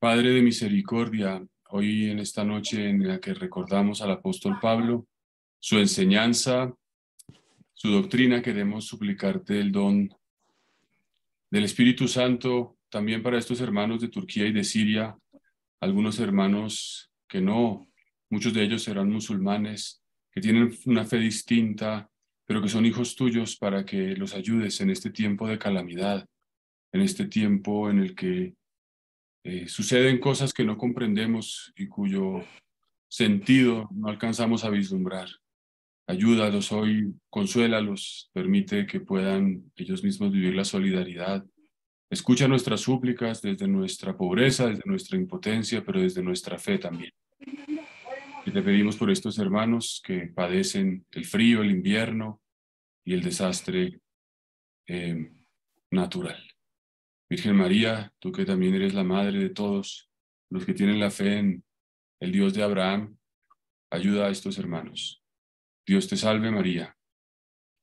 Padre de misericordia, hoy en esta noche en la que recordamos al apóstol Pablo, su enseñanza, su doctrina, queremos suplicarte el don del Espíritu Santo también para estos hermanos de Turquía y de Siria, algunos hermanos que no, muchos de ellos serán musulmanes, que tienen una fe distinta, pero que son hijos tuyos para que los ayudes en este tiempo de calamidad, en este tiempo en el que eh, suceden cosas que no comprendemos y cuyo sentido no alcanzamos a vislumbrar. Ayúdalos hoy, consuélalos, permite que puedan ellos mismos vivir la solidaridad. Escucha nuestras súplicas desde nuestra pobreza, desde nuestra impotencia, pero desde nuestra fe también. Y te pedimos por estos hermanos que padecen el frío, el invierno y el desastre eh, natural. Virgen María, tú que también eres la madre de todos los que tienen la fe en el Dios de Abraham, ayuda a estos hermanos. Dios te salve María,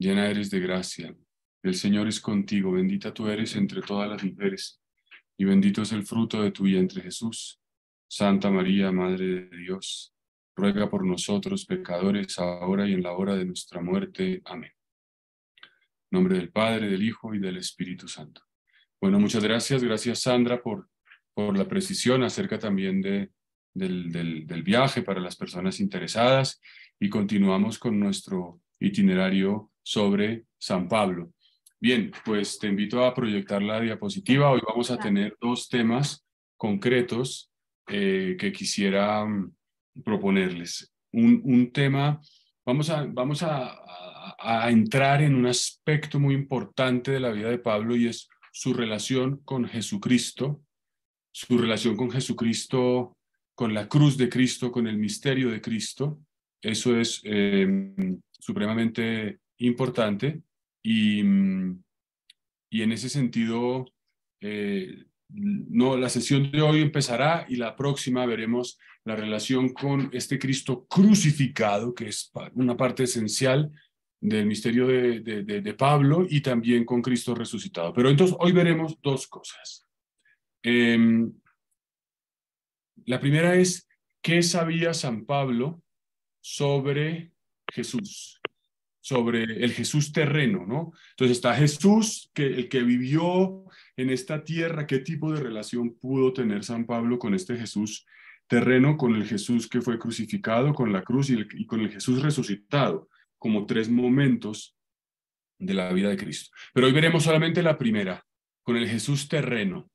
llena eres de gracia, el Señor es contigo, bendita tú eres entre todas las mujeres, y bendito es el fruto de tu vientre Jesús. Santa María, Madre de Dios, ruega por nosotros pecadores, ahora y en la hora de nuestra muerte. Amén. nombre del Padre, del Hijo y del Espíritu Santo. Bueno, muchas gracias. Gracias, Sandra, por, por la precisión acerca también del, viaje para las personas interesadas. Y continuamos con nuestro itinerario sobre San Pablo. Bien, pues te invito a proyectar la diapositiva. Hoy vamos a tener dos temas concretos eh, que quisiera mm, proponerles. Un, un, tema, vamos, a, vamos a, entrar en un aspecto muy importante de la vida de Pablo y es su relación con Jesucristo, su relación con Jesucristo, con la cruz de Cristo, con el misterio de Cristo. Eso es em, supremamente importante y, mm, y, en ese sentido, eh, no, la sesión de hoy empezará y la próxima veremos la relación con este Cristo crucificado, que es una parte esencial del misterio de, Pablo y también con Cristo resucitado. Pero entonces hoy veremos dos cosas. Em, la primera es, ¿qué sabía San Pablo sobre Jesús? Sobre el Jesús terreno, ¿no? Entonces está Jesús, que, el que vivió en esta tierra, ¿qué tipo de relación pudo tener San Pablo con este Jesús terreno, con el Jesús que fue crucificado, con la cruz y con el Jesús resucitado? como tres momentos de la vida de Cristo. Pero hoy veremos solamente la primera, con el Jesús terreno.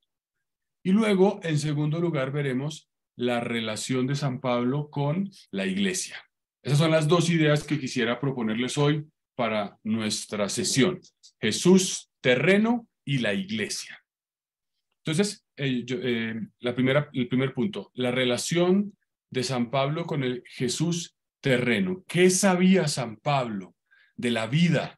Y luego, en segundo lugar, veremos la relación de San Pablo con la iglesia. Esas son las dos ideas que quisiera proponerles hoy para nuestra sesión. Jesús terreno y la iglesia. Entonces, eh, eh, la primera, el primer punto, la relación de San Pablo con el Jesús terreno. ¿Qué sabía San Pablo de la vida,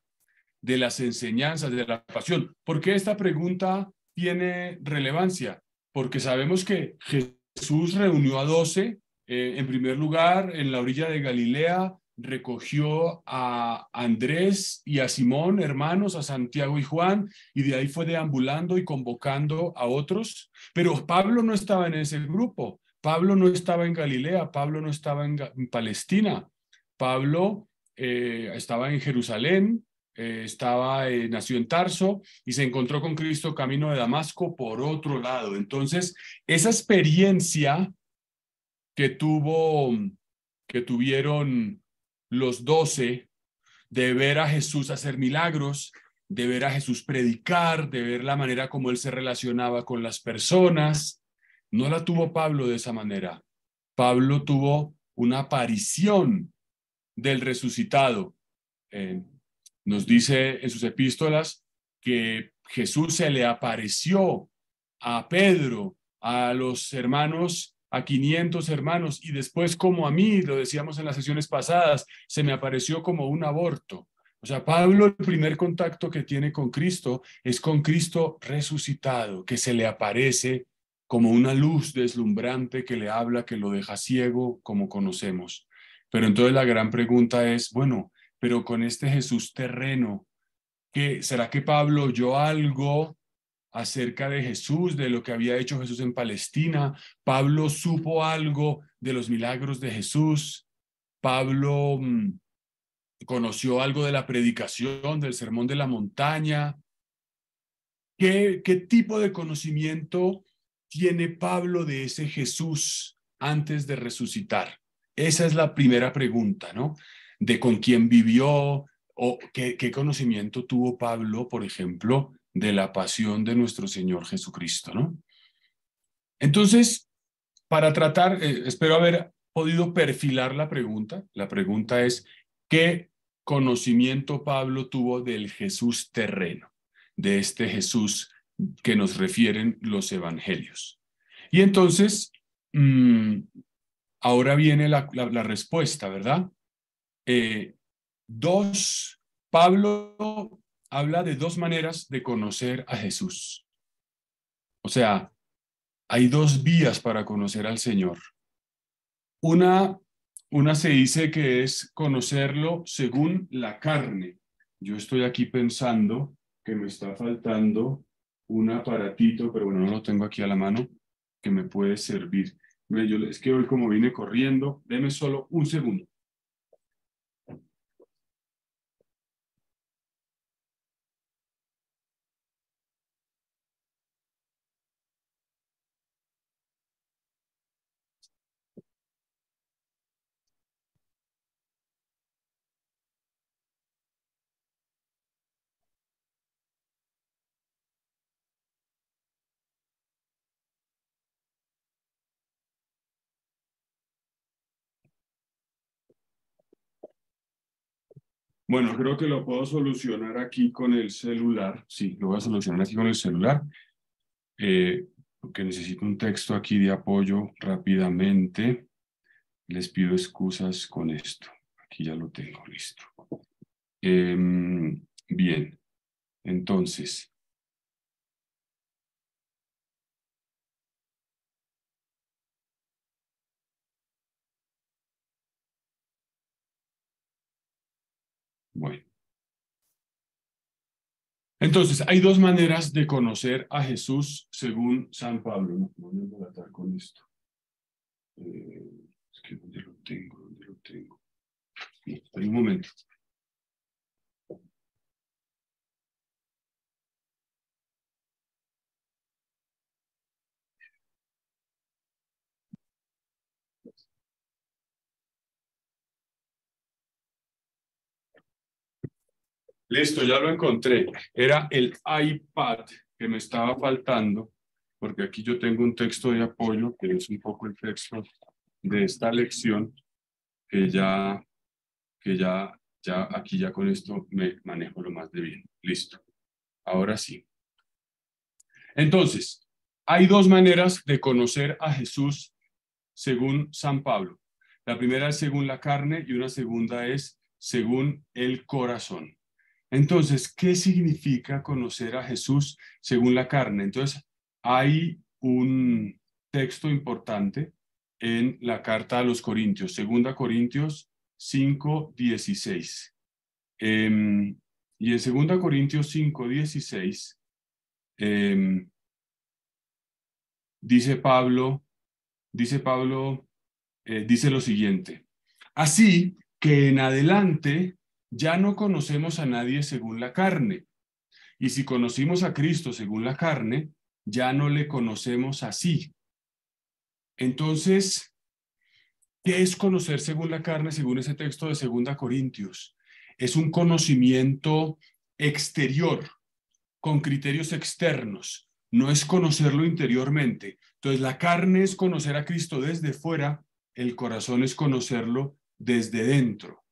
de las enseñanzas, de la pasión? ¿Por qué esta pregunta tiene relevancia? Porque sabemos que Jesús reunió a doce, eh, en primer lugar, en la orilla de Galilea, recogió a Andrés y a Simón, hermanos, a Santiago y Juan, y de ahí fue deambulando y convocando a otros. Pero Pablo no estaba en ese grupo. Pablo no estaba en Galilea, Pablo no estaba en, Palestina, Pablo eh, estaba en Jerusalén, eh, estaba, eh, nació en Tarso y se encontró con Cristo camino de Damasco por otro lado. Entonces, esa experiencia que tuvo, que tuvieron los doce de ver a Jesús hacer milagros, de ver a Jesús predicar, de ver la manera como él se relacionaba con las personas, no la tuvo Pablo de esa manera. Pablo tuvo una aparición del resucitado. Eh, nos dice en sus epístolas que Jesús se le apareció a Pedro, a los hermanos, a 500 hermanos, y después como a mí, lo decíamos en las sesiones pasadas, se me apareció como un aborto. O sea, Pablo el primer contacto que tiene con Cristo es con Cristo resucitado, que se le aparece como una luz deslumbrante que le habla, que lo deja ciego, como conocemos. Pero entonces la gran pregunta es, bueno, pero con este Jesús terreno, ¿será que Pablo oyó algo acerca de Jesús, de lo que había hecho Jesús en Palestina? ¿Pablo supo algo de los milagros de Jesús? ¿Pablo mm, conoció algo de la predicación, del sermón de la montaña? ¿Qué, qué tipo de conocimiento tiene Pablo de ese Jesús antes de resucitar? Esa es la primera pregunta, ¿no? De con quién vivió o qué, conocimiento tuvo Pablo, por ejemplo, de la pasión de nuestro Señor Jesucristo, ¿no? Entonces, para tratar, eh, espero haber podido perfilar la pregunta. La pregunta es, ¿qué conocimiento Pablo tuvo del Jesús terreno, de este Jesús que nos refieren los evangelios. Y entonces, mm, ahora viene la, respuesta, ¿verdad? Eh, dos, Pablo habla de dos maneras de conocer a Jesús. O sea, hay dos vías para conocer al Señor. Una, una se dice que es conocerlo según la carne. Yo estoy aquí pensando que me está faltando un aparatito, pero bueno, no lo tengo aquí a la mano, que me puede servir. Yo, es que hoy como vine corriendo, deme solo un segundo. Bueno, creo que lo puedo solucionar aquí con el celular. Sí, lo voy a solucionar aquí con el celular. Eh, porque necesito un texto aquí de apoyo rápidamente. Les pido excusas con esto. Aquí ya lo tengo listo. Em, bien, entonces, Bueno. Entonces, hay dos maneras de conocer a Jesús según San Pablo. No, voy a tratar con esto. Eh, es que ¿dónde lo tengo? ¿Dónde lo tengo? Bien, un momento. Listo, ya lo encontré. Era el iPad que me estaba faltando, porque aquí yo tengo un texto de apoyo, que es un poco el texto de esta lección, que ya, que ya, ya aquí ya con esto me manejo lo más de bien. Listo. Ahora sí. Entonces, hay dos maneras de conocer a Jesús según San Pablo. La primera es según la carne y una segunda es según el corazón. Entonces, ¿qué significa conocer a Jesús según la carne? Entonces, hay un texto importante en la carta a los Corintios, segunda Corintios 5, 16. Em, y en segunda Corintios 5, 16, em, dice Pablo, dice Pablo, eh, dice lo siguiente, así que en adelante ya no conocemos a nadie según la carne. Y si conocimos a Cristo según la carne, ya no le conocemos así. Entonces, ¿qué es conocer según la carne, según ese texto de 2 Corintios? Es un conocimiento exterior, con criterios externos. No es conocerlo interiormente. Entonces, la carne es conocer a Cristo desde fuera, el corazón es conocerlo desde dentro.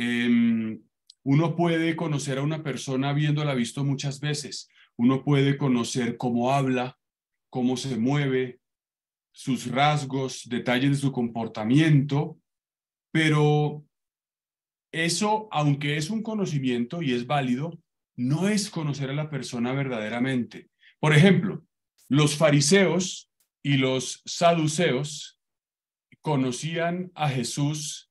Em, uno puede conocer a una persona viéndola visto muchas veces. Uno puede conocer cómo habla, cómo se mueve, sus rasgos, detalles de su comportamiento, pero eso, aunque es un conocimiento y es válido, no es conocer a la persona verdaderamente. Por ejemplo, los fariseos y los saduceos conocían a Jesús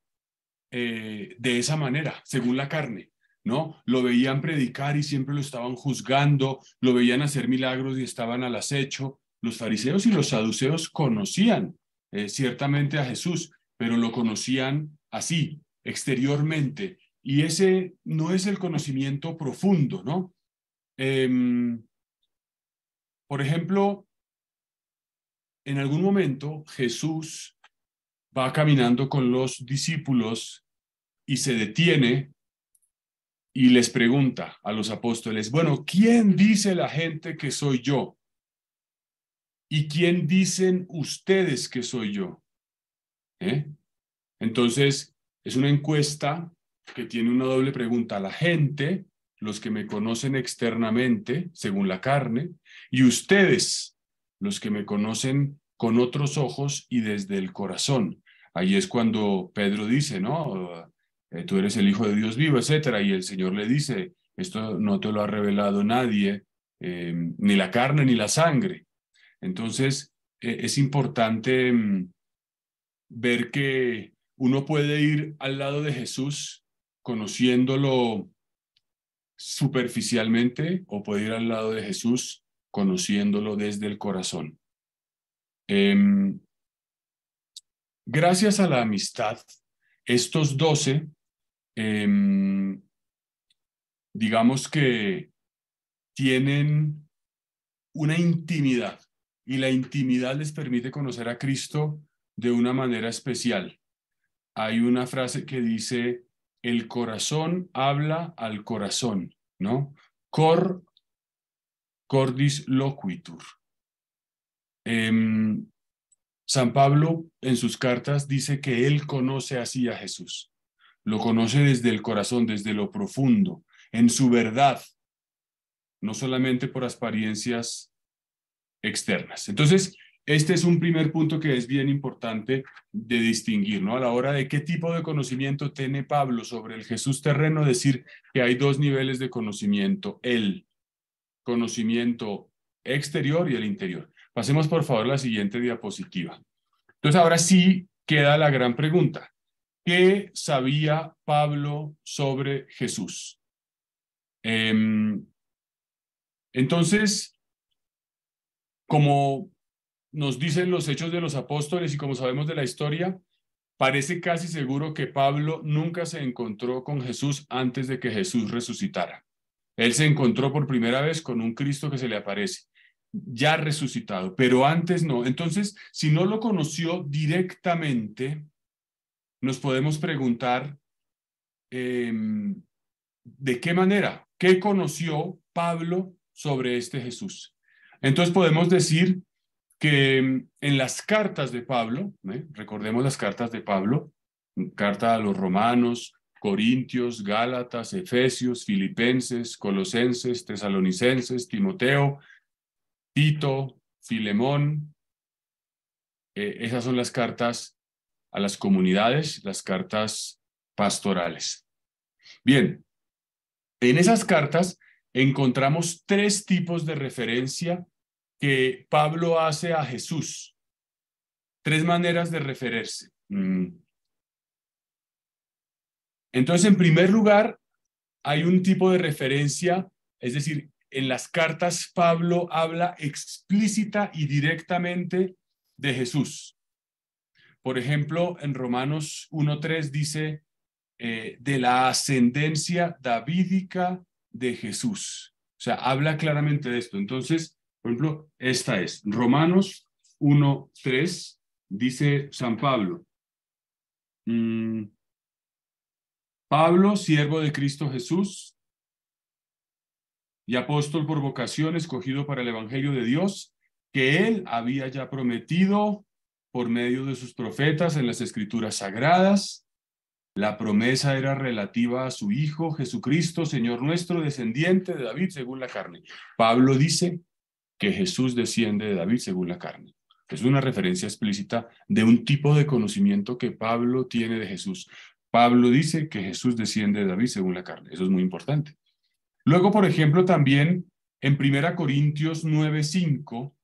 eh, de esa manera, según la carne, ¿no? Lo veían predicar y siempre lo estaban juzgando, lo veían hacer milagros y estaban al acecho. Los fariseos y los saduceos conocían eh, ciertamente a Jesús, pero lo conocían así, exteriormente. Y ese no es el conocimiento profundo, ¿no? Em, por ejemplo, en algún momento Jesús va caminando con los discípulos y se detiene y les pregunta a los apóstoles, bueno, ¿quién dice la gente que soy yo? ¿Y quién dicen ustedes que soy yo? ¿Eh? Entonces, es una encuesta que tiene una doble pregunta. La gente, los que me conocen externamente, según la carne, y ustedes, los que me conocen con otros ojos y desde el corazón, Ahí es cuando Pedro dice, ¿no? Eh, tú eres el Hijo de Dios vivo, etcétera. Y el Señor le dice, esto no te lo ha revelado nadie, eh, ni la carne ni la sangre. Entonces, e, es importante mm, ver que uno puede ir al lado de Jesús conociéndolo superficialmente o puede ir al lado de Jesús conociéndolo desde el corazón. Em, Gracias a la amistad, estos doce, em, digamos que tienen una intimidad y la intimidad les permite conocer a Cristo de una manera especial. Hay una frase que dice, el corazón habla al corazón, ¿no? Cor, cordis loquitur. Em, San Pablo en sus cartas dice que él conoce así a Jesús. Lo conoce desde el corazón, desde lo profundo, en su verdad, no solamente por apariencias externas. Entonces, este es un primer punto que es bien importante de distinguir, ¿no? A la hora de qué tipo de conocimiento tiene Pablo sobre el Jesús terreno, decir que hay dos niveles de conocimiento, el conocimiento exterior y el interior. Pasemos por favor a la siguiente diapositiva. Entonces ahora sí queda la gran pregunta. ¿Qué sabía Pablo sobre Jesús? Em, entonces, como nos dicen los hechos de los apóstoles y como sabemos de la historia, parece casi seguro que Pablo nunca se encontró con Jesús antes de que Jesús resucitara. Él se encontró por primera vez con un Cristo que se le aparece ya resucitado, pero antes no. Entonces, si no lo conoció directamente, nos podemos preguntar em, de qué manera, qué conoció Pablo sobre este Jesús. Entonces podemos decir que em, en las cartas de Pablo, ¿eh? recordemos las cartas de Pablo, carta a los romanos, Corintios, Gálatas, Efesios, Filipenses, Colosenses, Tesalonicenses, Timoteo, Tito, Filemón. Eh, esas son las cartas a las comunidades, las cartas pastorales. Bien, en esas cartas encontramos tres tipos de referencia que Pablo hace a Jesús. Tres maneras de referirse. Mm. Entonces, en primer lugar, hay un tipo de referencia, es decir, en las cartas Pablo habla explícita y directamente de Jesús. Por ejemplo, en Romanos 1.3 dice, eh, de la ascendencia davídica de Jesús. O sea, habla claramente de esto. Entonces, por ejemplo, esta es Romanos 1.3, dice San Pablo. Mm, Pablo, siervo de Cristo Jesús, y apóstol por vocación escogido para el Evangelio de Dios, que él había ya prometido por medio de sus profetas en las escrituras sagradas. La promesa era relativa a su Hijo Jesucristo, Señor nuestro, descendiente de David según la carne. Pablo dice que Jesús desciende de David según la carne. Es una referencia explícita de un tipo de conocimiento que Pablo tiene de Jesús. Pablo dice que Jesús desciende de David según la carne. Eso es muy importante. Luego, por ejemplo, también en 1 Corintios 9.5,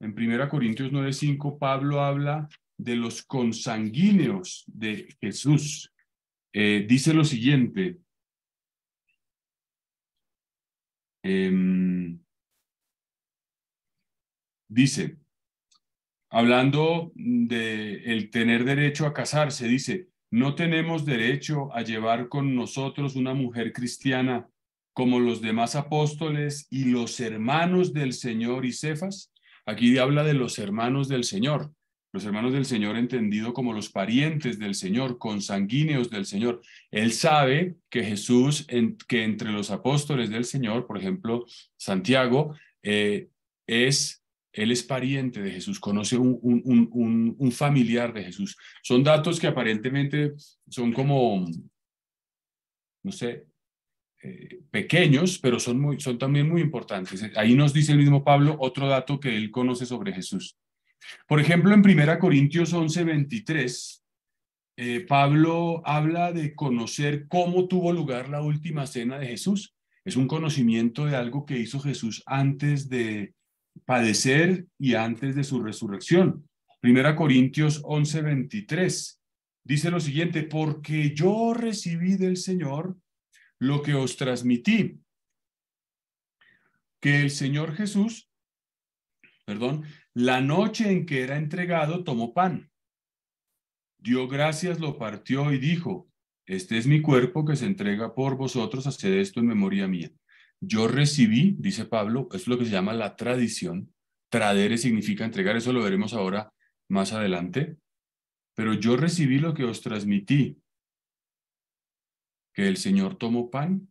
en 1 Corintios 9.5, Pablo habla de los consanguíneos de Jesús. Eh, dice lo siguiente. Em, dice, hablando de el tener derecho a casarse, dice, no tenemos derecho a llevar con nosotros una mujer cristiana como los demás apóstoles y los hermanos del Señor y Cefas. Aquí habla de los hermanos del Señor, los hermanos del Señor entendido como los parientes del Señor, consanguíneos del Señor. Él sabe que Jesús, que entre los apóstoles del Señor, por ejemplo, Santiago, eh, es, él es pariente de Jesús, conoce un, un, familiar de Jesús. Son datos que aparentemente son como, no sé, eh, pequeños, pero son, muy, son también muy importantes. Ahí nos dice el mismo Pablo otro dato que él conoce sobre Jesús. Por ejemplo, en 1 Corintios 11, 23, eh, Pablo habla de conocer cómo tuvo lugar la última cena de Jesús. Es un conocimiento de algo que hizo Jesús antes de padecer y antes de su resurrección. primera Corintios 11, 23 dice lo siguiente, porque yo recibí del Señor lo que os transmití, que el Señor Jesús, perdón, la noche en que era entregado, tomó pan, dio gracias, lo partió y dijo, este es mi cuerpo que se entrega por vosotros, haced esto en memoria mía. Yo recibí, dice Pablo, es lo que se llama la tradición. Tradere significa entregar, eso lo veremos ahora más adelante. Pero yo recibí lo que os transmití, que el Señor tomó pan,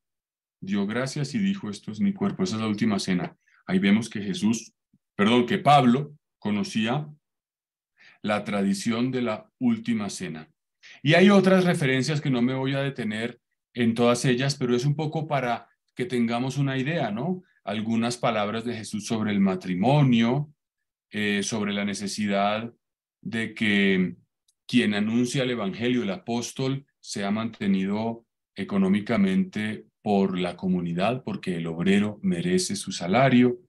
dio gracias y dijo, esto es mi cuerpo, esa es la última cena. Ahí vemos que Jesús, perdón, que Pablo conocía la tradición de la última cena. Y hay otras referencias que no me voy a detener en todas ellas, pero es un poco para que tengamos una idea, ¿no? Algunas palabras de Jesús sobre el matrimonio, eh, sobre la necesidad de que quien anuncia el Evangelio, el apóstol, sea mantenido económicamente por la comunidad, porque el obrero merece su salario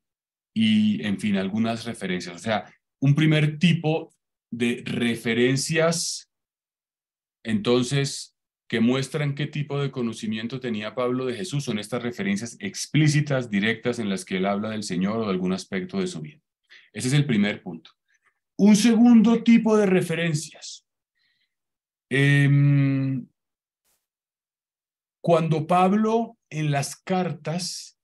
y, en fin, algunas referencias. O sea, un primer tipo de referencias, entonces, que muestran qué tipo de conocimiento tenía Pablo de Jesús. Son estas referencias explícitas, directas, en las que él habla del Señor o de algún aspecto de su vida. Ese es el primer punto. Un segundo tipo de referencias. Em, cuando Pablo en las cartas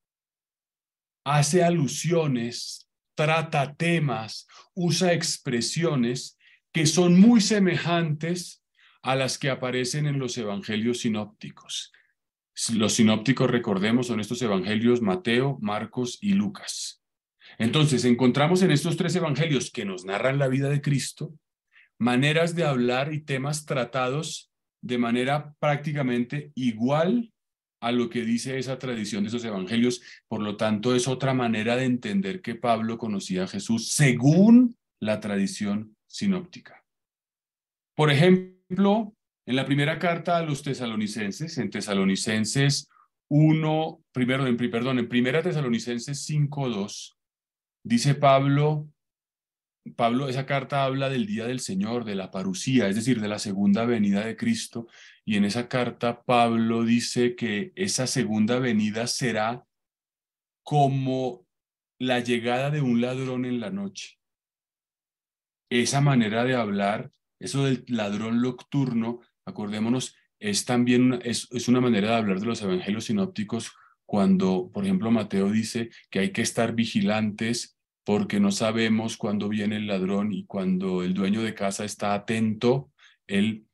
hace alusiones, trata temas, usa expresiones que son muy semejantes a las que aparecen en los evangelios sinópticos. Los sinópticos, recordemos, son estos evangelios Mateo, Marcos y Lucas. Entonces, encontramos en estos tres evangelios que nos narran la vida de Cristo maneras de hablar y temas tratados de manera prácticamente igual a lo que dice esa tradición de esos evangelios. Por lo tanto, es otra manera de entender que Pablo conocía a Jesús según la tradición sinóptica. Por ejemplo, en la primera carta a los tesalonicenses, en Tesalonicenses 1, primero, en, perdón, en primera Tesalonicenses 5.2, dice Pablo Pablo, esa carta habla del día del Señor, de la parucía, es decir, de la segunda venida de Cristo. Y en esa carta Pablo dice que esa segunda venida será como la llegada de un ladrón en la noche. Esa manera de hablar, eso del ladrón nocturno, acordémonos, es también una, es, es una manera de hablar de los evangelios sinópticos cuando, por ejemplo, Mateo dice que hay que estar vigilantes porque no sabemos cuándo viene el ladrón y cuando el dueño de casa está atento, el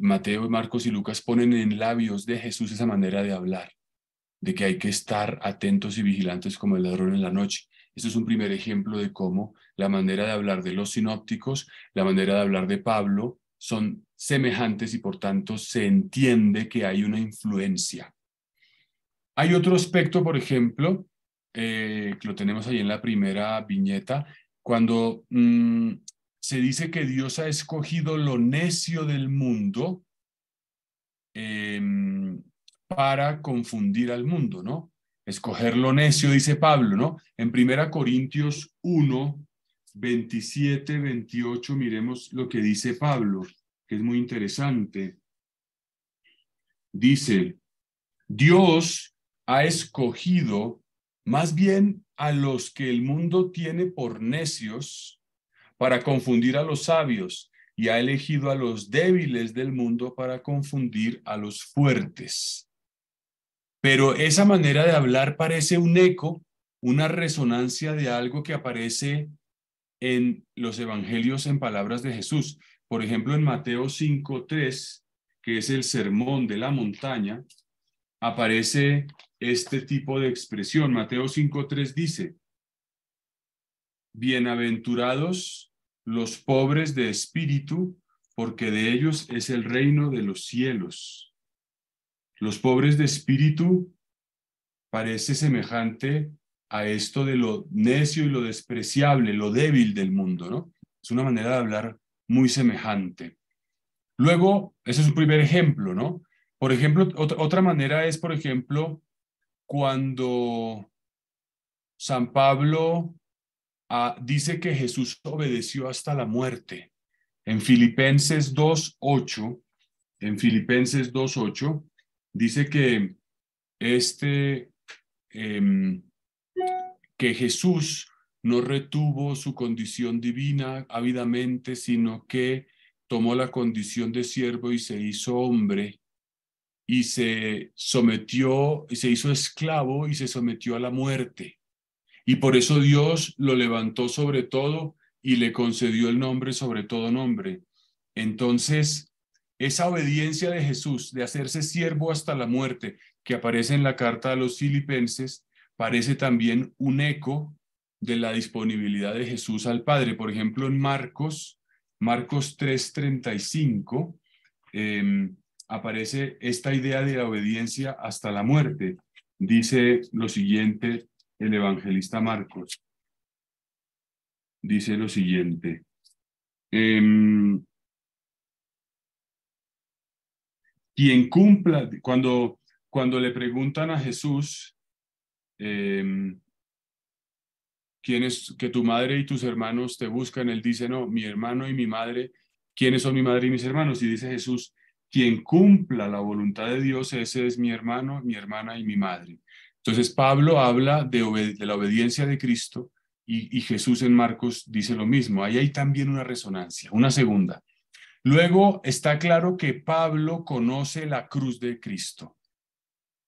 Mateo, Marcos y Lucas ponen en labios de Jesús esa manera de hablar, de que hay que estar atentos y vigilantes como el ladrón en la noche. Este es un primer ejemplo de cómo la manera de hablar de los sinópticos, la manera de hablar de Pablo, son semejantes y por tanto se entiende que hay una influencia. Hay otro aspecto, por ejemplo, eh, lo tenemos ahí en la primera viñeta, cuando mm, se dice que Dios ha escogido lo necio del mundo em, para confundir al mundo, ¿no? Escoger lo necio, dice Pablo, ¿no? En primera Corintios 1, 27, 28, miremos lo que dice Pablo, que es muy interesante. Dice, Dios ha escogido más bien a los que el mundo tiene por necios para confundir a los sabios y ha elegido a los débiles del mundo para confundir a los fuertes. Pero esa manera de hablar parece un eco, una resonancia de algo que aparece en los evangelios en palabras de Jesús. Por ejemplo, en Mateo 5.3, que es el sermón de la montaña, aparece este tipo de expresión. Mateo 5.3 dice, Bienaventurados los pobres de espíritu, porque de ellos es el reino de los cielos. Los pobres de espíritu parece semejante a esto de lo necio y lo despreciable, lo débil del mundo, ¿no? Es una manera de hablar muy semejante. Luego, ese es un primer ejemplo, ¿no? Por ejemplo, otra, otra manera es, por ejemplo, cuando San Pablo ah, dice que Jesús obedeció hasta la muerte. En Filipenses 2.8, en Filipenses 2.8, dice que este, em, que Jesús no retuvo su condición divina ávidamente, sino que tomó la condición de siervo y se hizo hombre y se sometió, y se hizo esclavo y se sometió a la muerte. Y por eso Dios lo levantó sobre todo y le concedió el nombre sobre todo nombre. Entonces, esa obediencia de Jesús, de hacerse siervo hasta la muerte, que aparece en la carta a los filipenses, parece también un eco de la disponibilidad de Jesús al Padre. Por ejemplo, en Marcos, Marcos 3:35, eh, em, aparece esta idea de la obediencia hasta la muerte. Dice lo siguiente el evangelista Marcos. Dice lo siguiente. Em, quien cumpla, cuando, cuando le preguntan a Jesús, em, ¿quién es que tu madre y tus hermanos te buscan? Él dice, no, mi hermano y mi madre, ¿quiénes son mi madre y mis hermanos? Y dice Jesús, quien cumpla la voluntad de Dios, ese es mi hermano, mi hermana y mi madre. Entonces Pablo habla de, la obediencia de Cristo y, y, Jesús en Marcos dice lo mismo. Ahí hay también una resonancia, una segunda. Luego está claro que Pablo conoce la cruz de Cristo.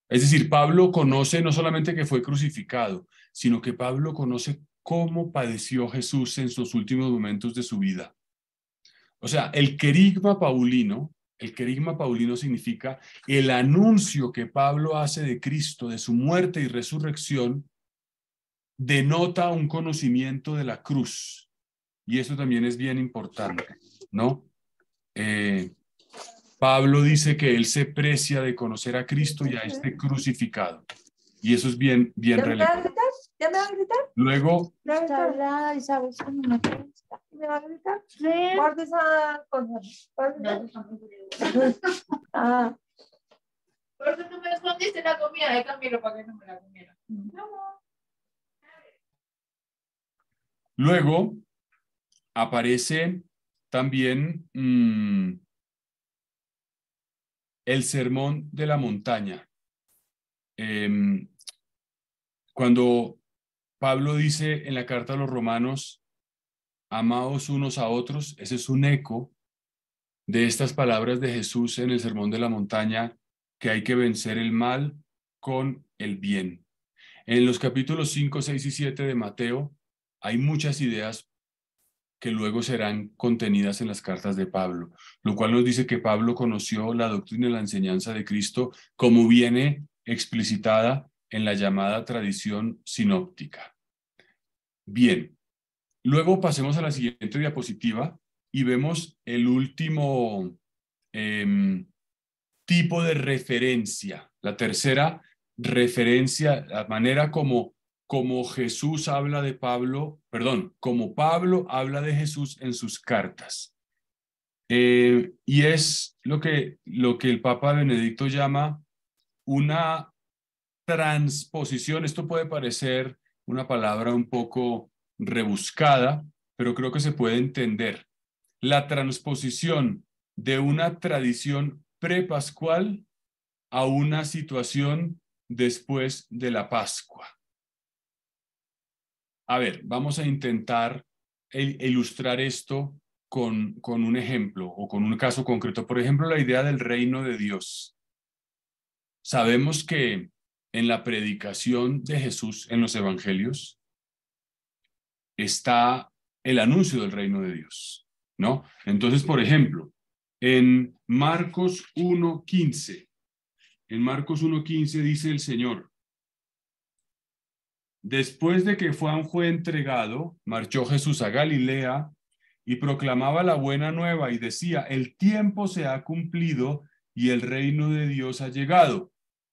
Es decir, Pablo conoce no solamente que fue crucificado, sino que Pablo conoce cómo padeció Jesús en sus últimos momentos de su vida. O sea, el querigma paulino el querigma paulino significa el anuncio que Pablo hace de Cristo, de su muerte y resurrección, denota un conocimiento de la cruz. Y eso también es bien importante, ¿no? Eh, Pablo dice que él se precia de conocer a Cristo y a este crucificado. Y eso es bien, bien relevante. ¿Ya me van a gritar? Luego me va a gritar. Sí. Guarda esa cosa. Guarda esa Ah. Por eso no me escondiste la comida. Eh, también para que no me la comiera. No. Luego aparece también mmm, el sermón de la montaña. Eh, cuando Pablo dice en la carta a los romanos, amaos unos a otros, ese es un eco de estas palabras de Jesús en el Sermón de la Montaña, que hay que vencer el mal con el bien. En los capítulos 5, 6 y 7 de Mateo hay muchas ideas que luego serán contenidas en las cartas de Pablo, lo cual nos dice que Pablo conoció la doctrina y la enseñanza de Cristo como viene explicitada en la llamada tradición sinóptica. Bien, Luego pasemos a la siguiente diapositiva y vemos el último em, tipo de referencia, la tercera referencia, la manera como, como Jesús habla de Pablo, perdón, como Pablo habla de Jesús en sus cartas. Eh, y es lo que, lo que el Papa Benedicto llama una transposición. Esto puede parecer una palabra un poco rebuscada, pero creo que se puede entender. La transposición de una tradición prepascual a una situación después de la Pascua. A ver, vamos a intentar ilustrar esto con, con un ejemplo o con un caso concreto. Por ejemplo, la idea del reino de Dios. Sabemos que en la predicación de Jesús en los evangelios, está el anuncio del reino de Dios, ¿no? Entonces, por ejemplo, en Marcos 1.15, en Marcos 1.15 dice el Señor, después de que Juan fue entregado, marchó Jesús a Galilea y proclamaba la buena nueva y decía, el tiempo se ha cumplido y el reino de Dios ha llegado,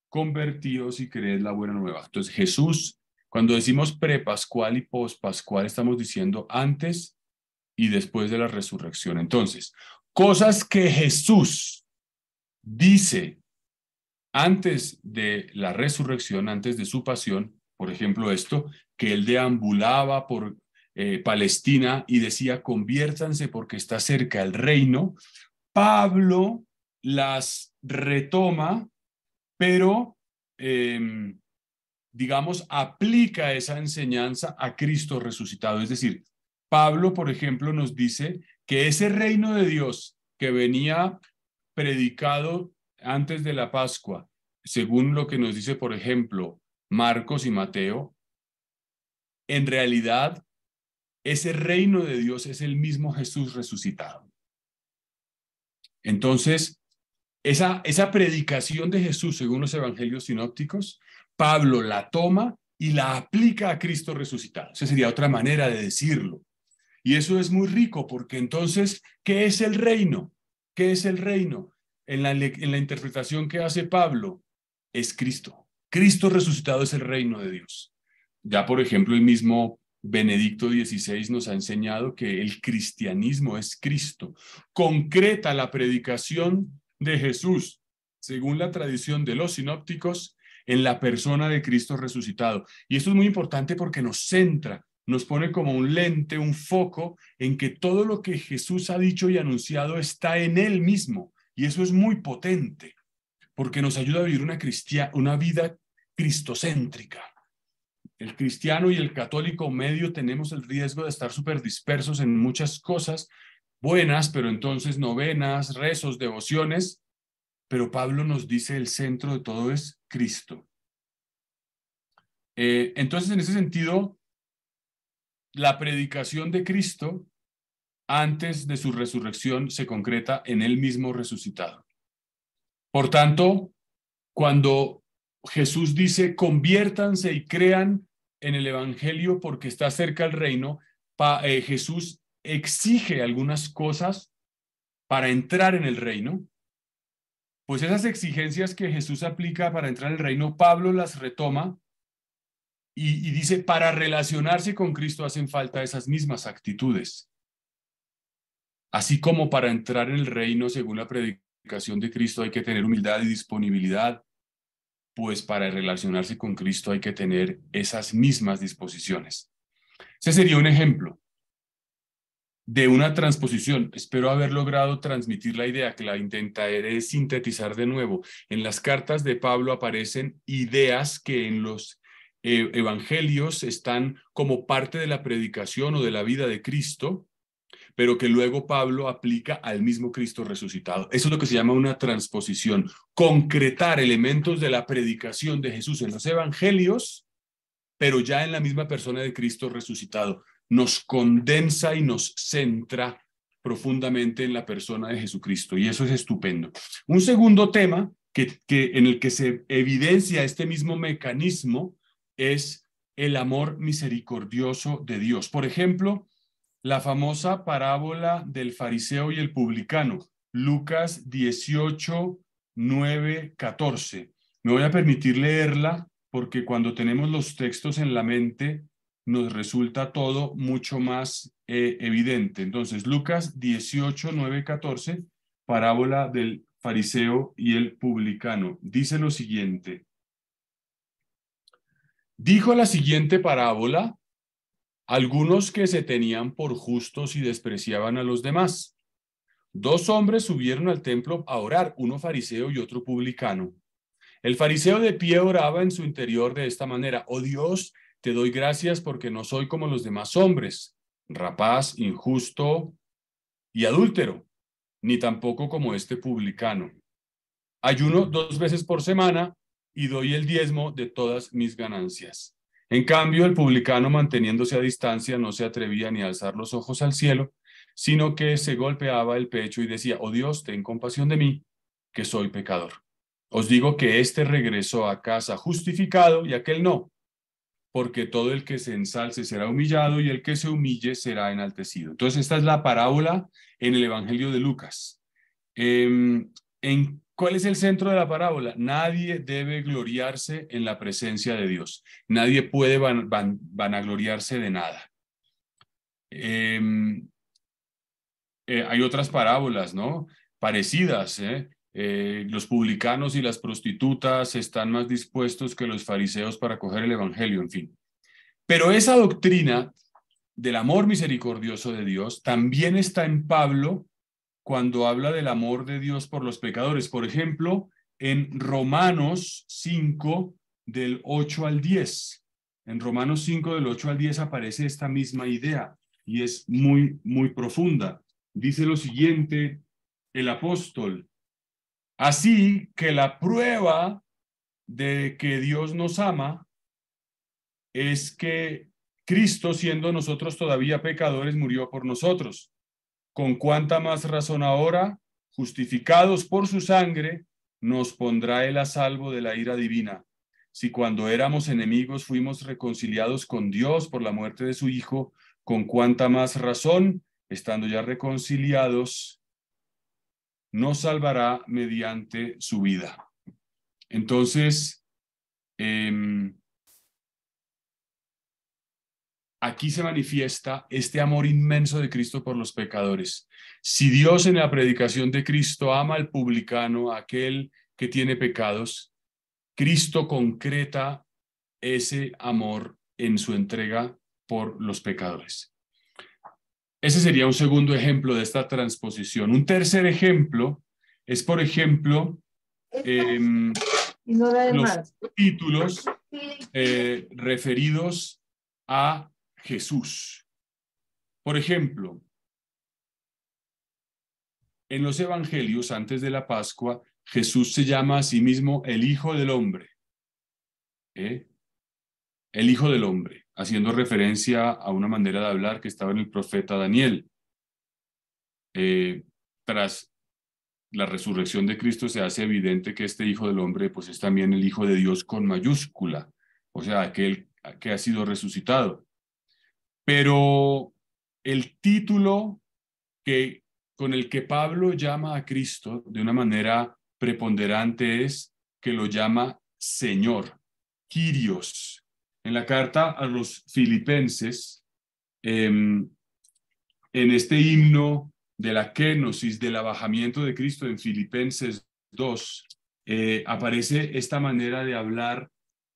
convertíos y creed la buena nueva. Entonces Jesús cuando decimos prepascual y pospascual, estamos diciendo antes y después de la resurrección. Entonces, cosas que Jesús dice antes de la resurrección, antes de su pasión, por ejemplo esto, que él deambulaba por eh, Palestina y decía, conviértanse porque está cerca el reino, Pablo las retoma, pero em, digamos, aplica esa enseñanza a Cristo resucitado. Es decir, Pablo, por ejemplo, nos dice que ese reino de Dios que venía predicado antes de la Pascua, según lo que nos dice, por ejemplo, Marcos y Mateo, en realidad ese reino de Dios es el mismo Jesús resucitado. Entonces, esa, esa predicación de Jesús según los evangelios sinópticos Pablo la toma y la aplica a Cristo resucitado. Esa sería otra manera de decirlo. Y eso es muy rico porque entonces, ¿qué es el reino? ¿Qué es el reino? En la, en la interpretación que hace Pablo, es Cristo. Cristo resucitado es el reino de Dios. Ya, por ejemplo, el mismo Benedicto XVI nos ha enseñado que el cristianismo es Cristo. Concreta la predicación de Jesús, según la tradición de los sinópticos, en la persona de Cristo resucitado. Y esto es muy importante porque nos centra, nos pone como un lente, un foco en que todo lo que Jesús ha dicho y anunciado está en Él mismo. Y eso es muy potente porque nos ayuda a vivir una, una vida cristocéntrica. El cristiano y el católico medio tenemos el riesgo de estar súper dispersos en muchas cosas buenas, pero entonces novenas, rezos, devociones, pero Pablo nos dice el centro de todo es Cristo. Eh, entonces, en ese sentido, la predicación de Cristo antes de su resurrección se concreta en él mismo resucitado. Por tanto, cuando Jesús dice, conviértanse y crean en el Evangelio porque está cerca el reino, eh, Jesús exige algunas cosas para entrar en el reino pues esas exigencias que Jesús aplica para entrar en el reino, Pablo las retoma y, y dice, para relacionarse con Cristo hacen falta esas mismas actitudes. Así como para entrar en el reino, según la predicación de Cristo, hay que tener humildad y disponibilidad, pues para relacionarse con Cristo hay que tener esas mismas disposiciones. Ese sería un ejemplo de una transposición. Espero haber logrado transmitir la idea que la intentaré sintetizar de nuevo. En las cartas de Pablo aparecen ideas que en los eh, evangelios están como parte de la predicación o de la vida de Cristo, pero que luego Pablo aplica al mismo Cristo resucitado. Eso es lo que se llama una transposición, concretar elementos de la predicación de Jesús en los evangelios, pero ya en la misma persona de Cristo resucitado nos condensa y nos centra profundamente en la persona de Jesucristo. Y eso es estupendo. Un segundo tema que, que en el que se evidencia este mismo mecanismo es el amor misericordioso de Dios. Por ejemplo, la famosa parábola del fariseo y el publicano, Lucas 18, 9, 14. Me voy a permitir leerla porque cuando tenemos los textos en la mente nos resulta todo mucho más eh, evidente. Entonces, Lucas 18, 9, 14, parábola del fariseo y el publicano, dice lo siguiente. Dijo la siguiente parábola, algunos que se tenían por justos y despreciaban a los demás. Dos hombres subieron al templo a orar, uno fariseo y otro publicano. El fariseo de pie oraba en su interior de esta manera, oh Dios, te doy gracias porque no soy como los demás hombres, rapaz, injusto y adúltero, ni tampoco como este publicano. Ayuno dos veces por semana y doy el diezmo de todas mis ganancias. En cambio, el publicano, manteniéndose a distancia, no se atrevía ni a alzar los ojos al cielo, sino que se golpeaba el pecho y decía, oh Dios, ten compasión de mí, que soy pecador. Os digo que este regresó a casa justificado y aquel no, porque todo el que se ensalce será humillado y el que se humille será enaltecido. Entonces, esta es la parábola en el Evangelio de Lucas. Em, ¿en ¿Cuál es el centro de la parábola? Nadie debe gloriarse en la presencia de Dios. Nadie puede vanagloriarse de nada. Em, eh, hay otras parábolas, ¿no? Parecidas, ¿eh? Eh, los publicanos y las prostitutas están más dispuestos que los fariseos para coger el Evangelio, en fin. Pero esa doctrina del amor misericordioso de Dios también está en Pablo cuando habla del amor de Dios por los pecadores. Por ejemplo, en Romanos 5 del 8 al 10. En Romanos 5 del 8 al 10 aparece esta misma idea y es muy, muy profunda. Dice lo siguiente el apóstol, Así que la prueba de que Dios nos ama es que Cristo, siendo nosotros todavía pecadores, murió por nosotros. Con cuánta más razón ahora, justificados por su sangre, nos pondrá él a salvo de la ira divina. Si cuando éramos enemigos fuimos reconciliados con Dios por la muerte de su Hijo, con cuánta más razón, estando ya reconciliados, no salvará mediante su vida. Entonces, em, aquí se manifiesta este amor inmenso de Cristo por los pecadores. Si Dios en la predicación de Cristo ama al publicano, aquel que tiene pecados, Cristo concreta ese amor en su entrega por los pecadores. Ese sería un segundo ejemplo de esta transposición. Un tercer ejemplo es, por ejemplo, em, los títulos eh, referidos a Jesús. Por ejemplo, en los evangelios antes de la Pascua, Jesús se llama a sí mismo el Hijo del Hombre. ¿Eh? El Hijo del Hombre haciendo referencia a una manera de hablar que estaba en el profeta Daniel. Eh, tras la resurrección de Cristo se hace evidente que este Hijo del Hombre pues es también el Hijo de Dios con mayúscula, o sea, aquel que ha sido resucitado. Pero el título que, con el que Pablo llama a Cristo de una manera preponderante es que lo llama Señor, Kyrios, en la carta a los filipenses, em, en este himno de la kenosis, del abajamiento de Cristo en Filipenses 2, eh, aparece esta manera de hablar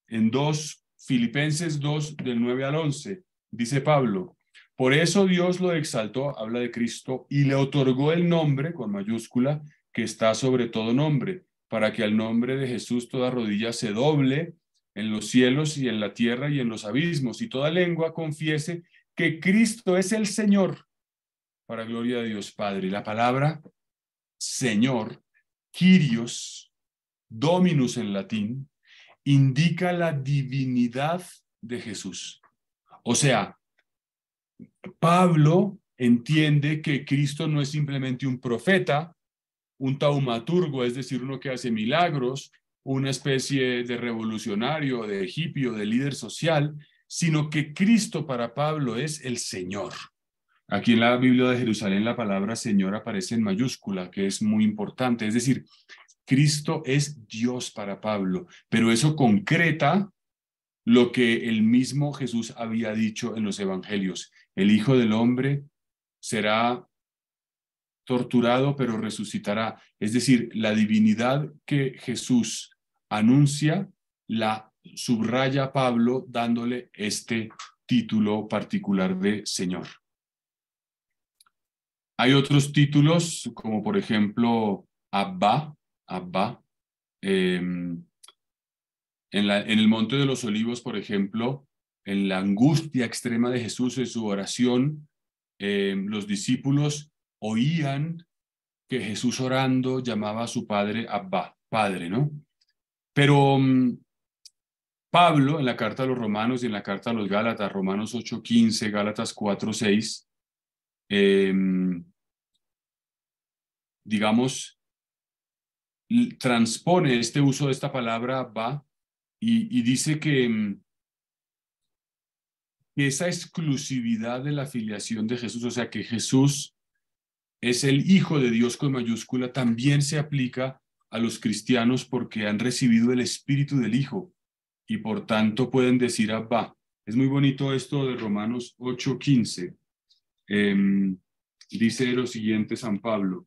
en dos Filipenses 2, del 9 al 11. Dice Pablo, por eso Dios lo exaltó, habla de Cristo, y le otorgó el nombre con mayúscula que está sobre todo nombre, para que al nombre de Jesús toda rodilla se doble en los cielos y en la tierra y en los abismos, y toda lengua confiese que Cristo es el Señor, para gloria de Dios Padre. La palabra Señor, Kyrios, Dominus en latín, indica la divinidad de Jesús. O sea, Pablo entiende que Cristo no es simplemente un profeta, un taumaturgo, es decir, uno que hace milagros, una especie de revolucionario, de egipcio de líder social, sino que Cristo para Pablo es el Señor. Aquí en la Biblia de Jerusalén la palabra Señor aparece en mayúscula, que es muy importante. Es decir, Cristo es Dios para Pablo, pero eso concreta lo que el mismo Jesús había dicho en los evangelios. El Hijo del Hombre será torturado, pero resucitará. Es decir, la divinidad que Jesús anuncia, la subraya Pablo dándole este título particular de Señor. Hay otros títulos, como por ejemplo Abba, Abba. Em, en, la, en el Monte de los Olivos, por ejemplo, en la angustia extrema de Jesús en su oración, em, los discípulos oían que Jesús orando llamaba a su padre Abba, Padre, ¿no? Pero mm, Pablo, en la carta a los romanos y en la carta a los Gálatas, Romanos 8:15, Gálatas 4:6, eh, em, digamos, transpone este uso de esta palabra va y, dice que, mm, que esa exclusividad de la filiación de Jesús, o sea, que Jesús es el Hijo de Dios con mayúscula, también se aplica a los cristianos porque han recibido el Espíritu del Hijo y por tanto pueden decir Abba. Es muy bonito esto de Romanos 8:15. Eh, em, dice lo siguiente San Pablo.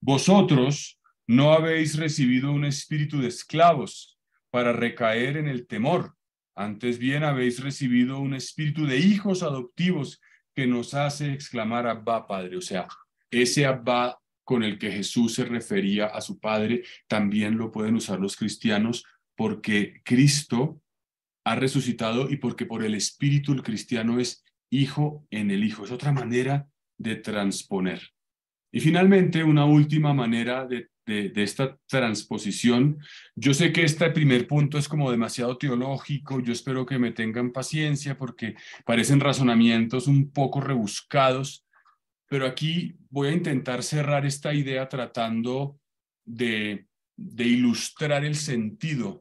Vosotros no habéis recibido un espíritu de esclavos para recaer en el temor. Antes bien habéis recibido un espíritu de hijos adoptivos que nos hace exclamar Abba Padre. O sea, ese Abba con el que Jesús se refería a su Padre, también lo pueden usar los cristianos porque Cristo ha resucitado y porque por el Espíritu el cristiano es hijo en el Hijo. Es otra manera de transponer. Y finalmente, una última manera de, de, esta transposición. Yo sé que este primer punto es como demasiado teológico, yo espero que me tengan paciencia porque parecen razonamientos un poco rebuscados, pero aquí voy a intentar cerrar esta idea tratando de, ilustrar el sentido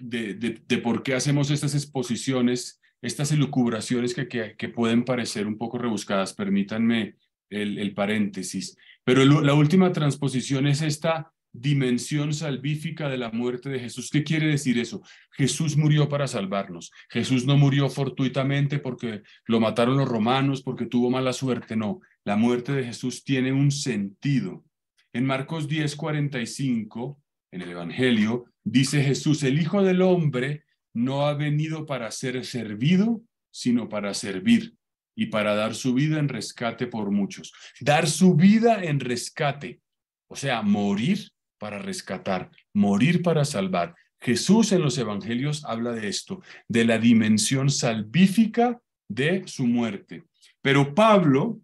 de, por qué hacemos estas exposiciones, estas elucubraciones que, pueden parecer un poco rebuscadas. Permítanme el, paréntesis. Pero la última transposición es esta dimensión salvífica de la muerte de Jesús. ¿Qué quiere decir eso? Jesús murió para salvarnos. Jesús no murió fortuitamente porque lo mataron los romanos, porque tuvo mala suerte. No, la muerte de Jesús tiene un sentido. En Marcos 10, 45, en el Evangelio, dice Jesús, el Hijo del Hombre no ha venido para ser servido, sino para servir y para dar su vida en rescate por muchos. Dar su vida en rescate, o sea, morir para rescatar, morir para salvar. Jesús en los evangelios habla de esto, de la dimensión salvífica de su muerte. Pero Pablo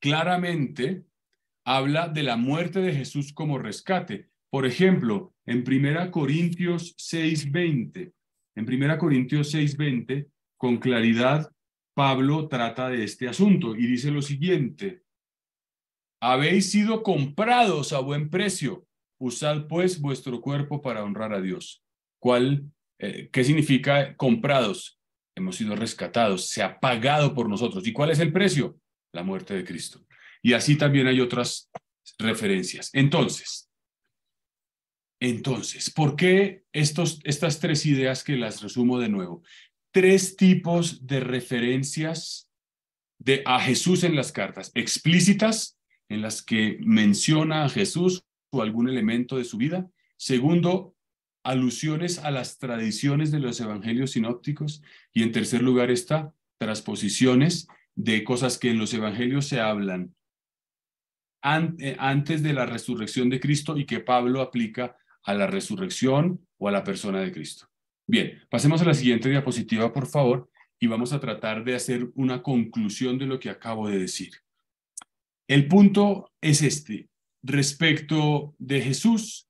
claramente habla de la muerte de Jesús como rescate. Por ejemplo, en primera Corintios 6:20, en primera Corintios 6:20, con claridad, Pablo trata de este asunto y dice lo siguiente, habéis sido comprados a buen precio. Usad pues vuestro cuerpo para honrar a Dios. ¿Cuál, eh, ¿Qué significa comprados? Hemos sido rescatados, se ha pagado por nosotros. ¿Y cuál es el precio? La muerte de Cristo. Y así también hay otras referencias. Entonces, entonces, ¿por qué estos, estas tres ideas que las resumo de nuevo? Tres tipos de referencias de a Jesús en las cartas, explícitas, en las que menciona a Jesús o algún elemento de su vida. Segundo, alusiones a las tradiciones de los evangelios sinópticos. Y en tercer lugar está transposiciones de cosas que en los evangelios se hablan eh, antes de la resurrección de Cristo y que Pablo aplica a la resurrección o a la persona de Cristo. Bien, pasemos a la siguiente diapositiva, por favor, y vamos a tratar de hacer una conclusión de lo que acabo de decir. El punto es este. Respecto de Jesús,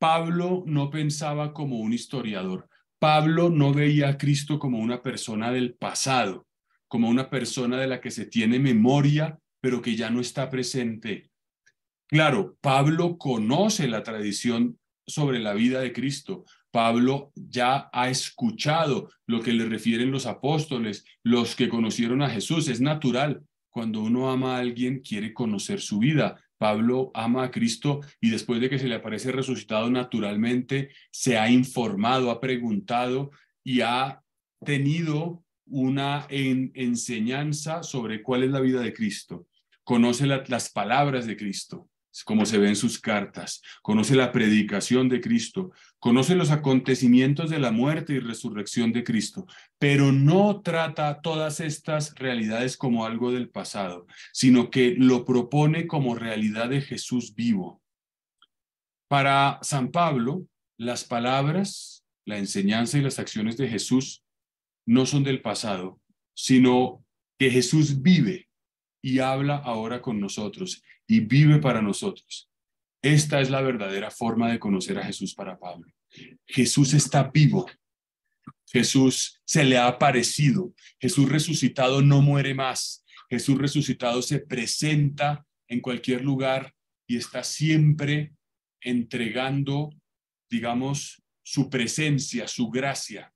Pablo no pensaba como un historiador. Pablo no veía a Cristo como una persona del pasado, como una persona de la que se tiene memoria, pero que ya no está presente. Claro, Pablo conoce la tradición sobre la vida de Cristo. Pablo ya ha escuchado lo que le refieren los apóstoles, los que conocieron a Jesús. Es natural. Cuando uno ama a alguien, quiere conocer su vida, Pablo ama a Cristo y después de que se le aparece resucitado naturalmente, se ha informado, ha preguntado y ha tenido una enseñanza sobre cuál es la vida de Cristo. Conoce las palabras de Cristo como se ve en sus cartas, conoce la predicación de Cristo, conoce los acontecimientos de la muerte y resurrección de Cristo, pero no trata todas estas realidades como algo del pasado, sino que lo propone como realidad de Jesús vivo. Para San Pablo, las palabras, la enseñanza y las acciones de Jesús no son del pasado, sino que Jesús vive y habla ahora con nosotros y vive para nosotros. Esta es la verdadera forma de conocer a Jesús para Pablo. Jesús está vivo. Jesús se le ha aparecido. Jesús resucitado no muere más. Jesús resucitado se presenta en cualquier lugar y está siempre entregando, digamos, su presencia, su gracia.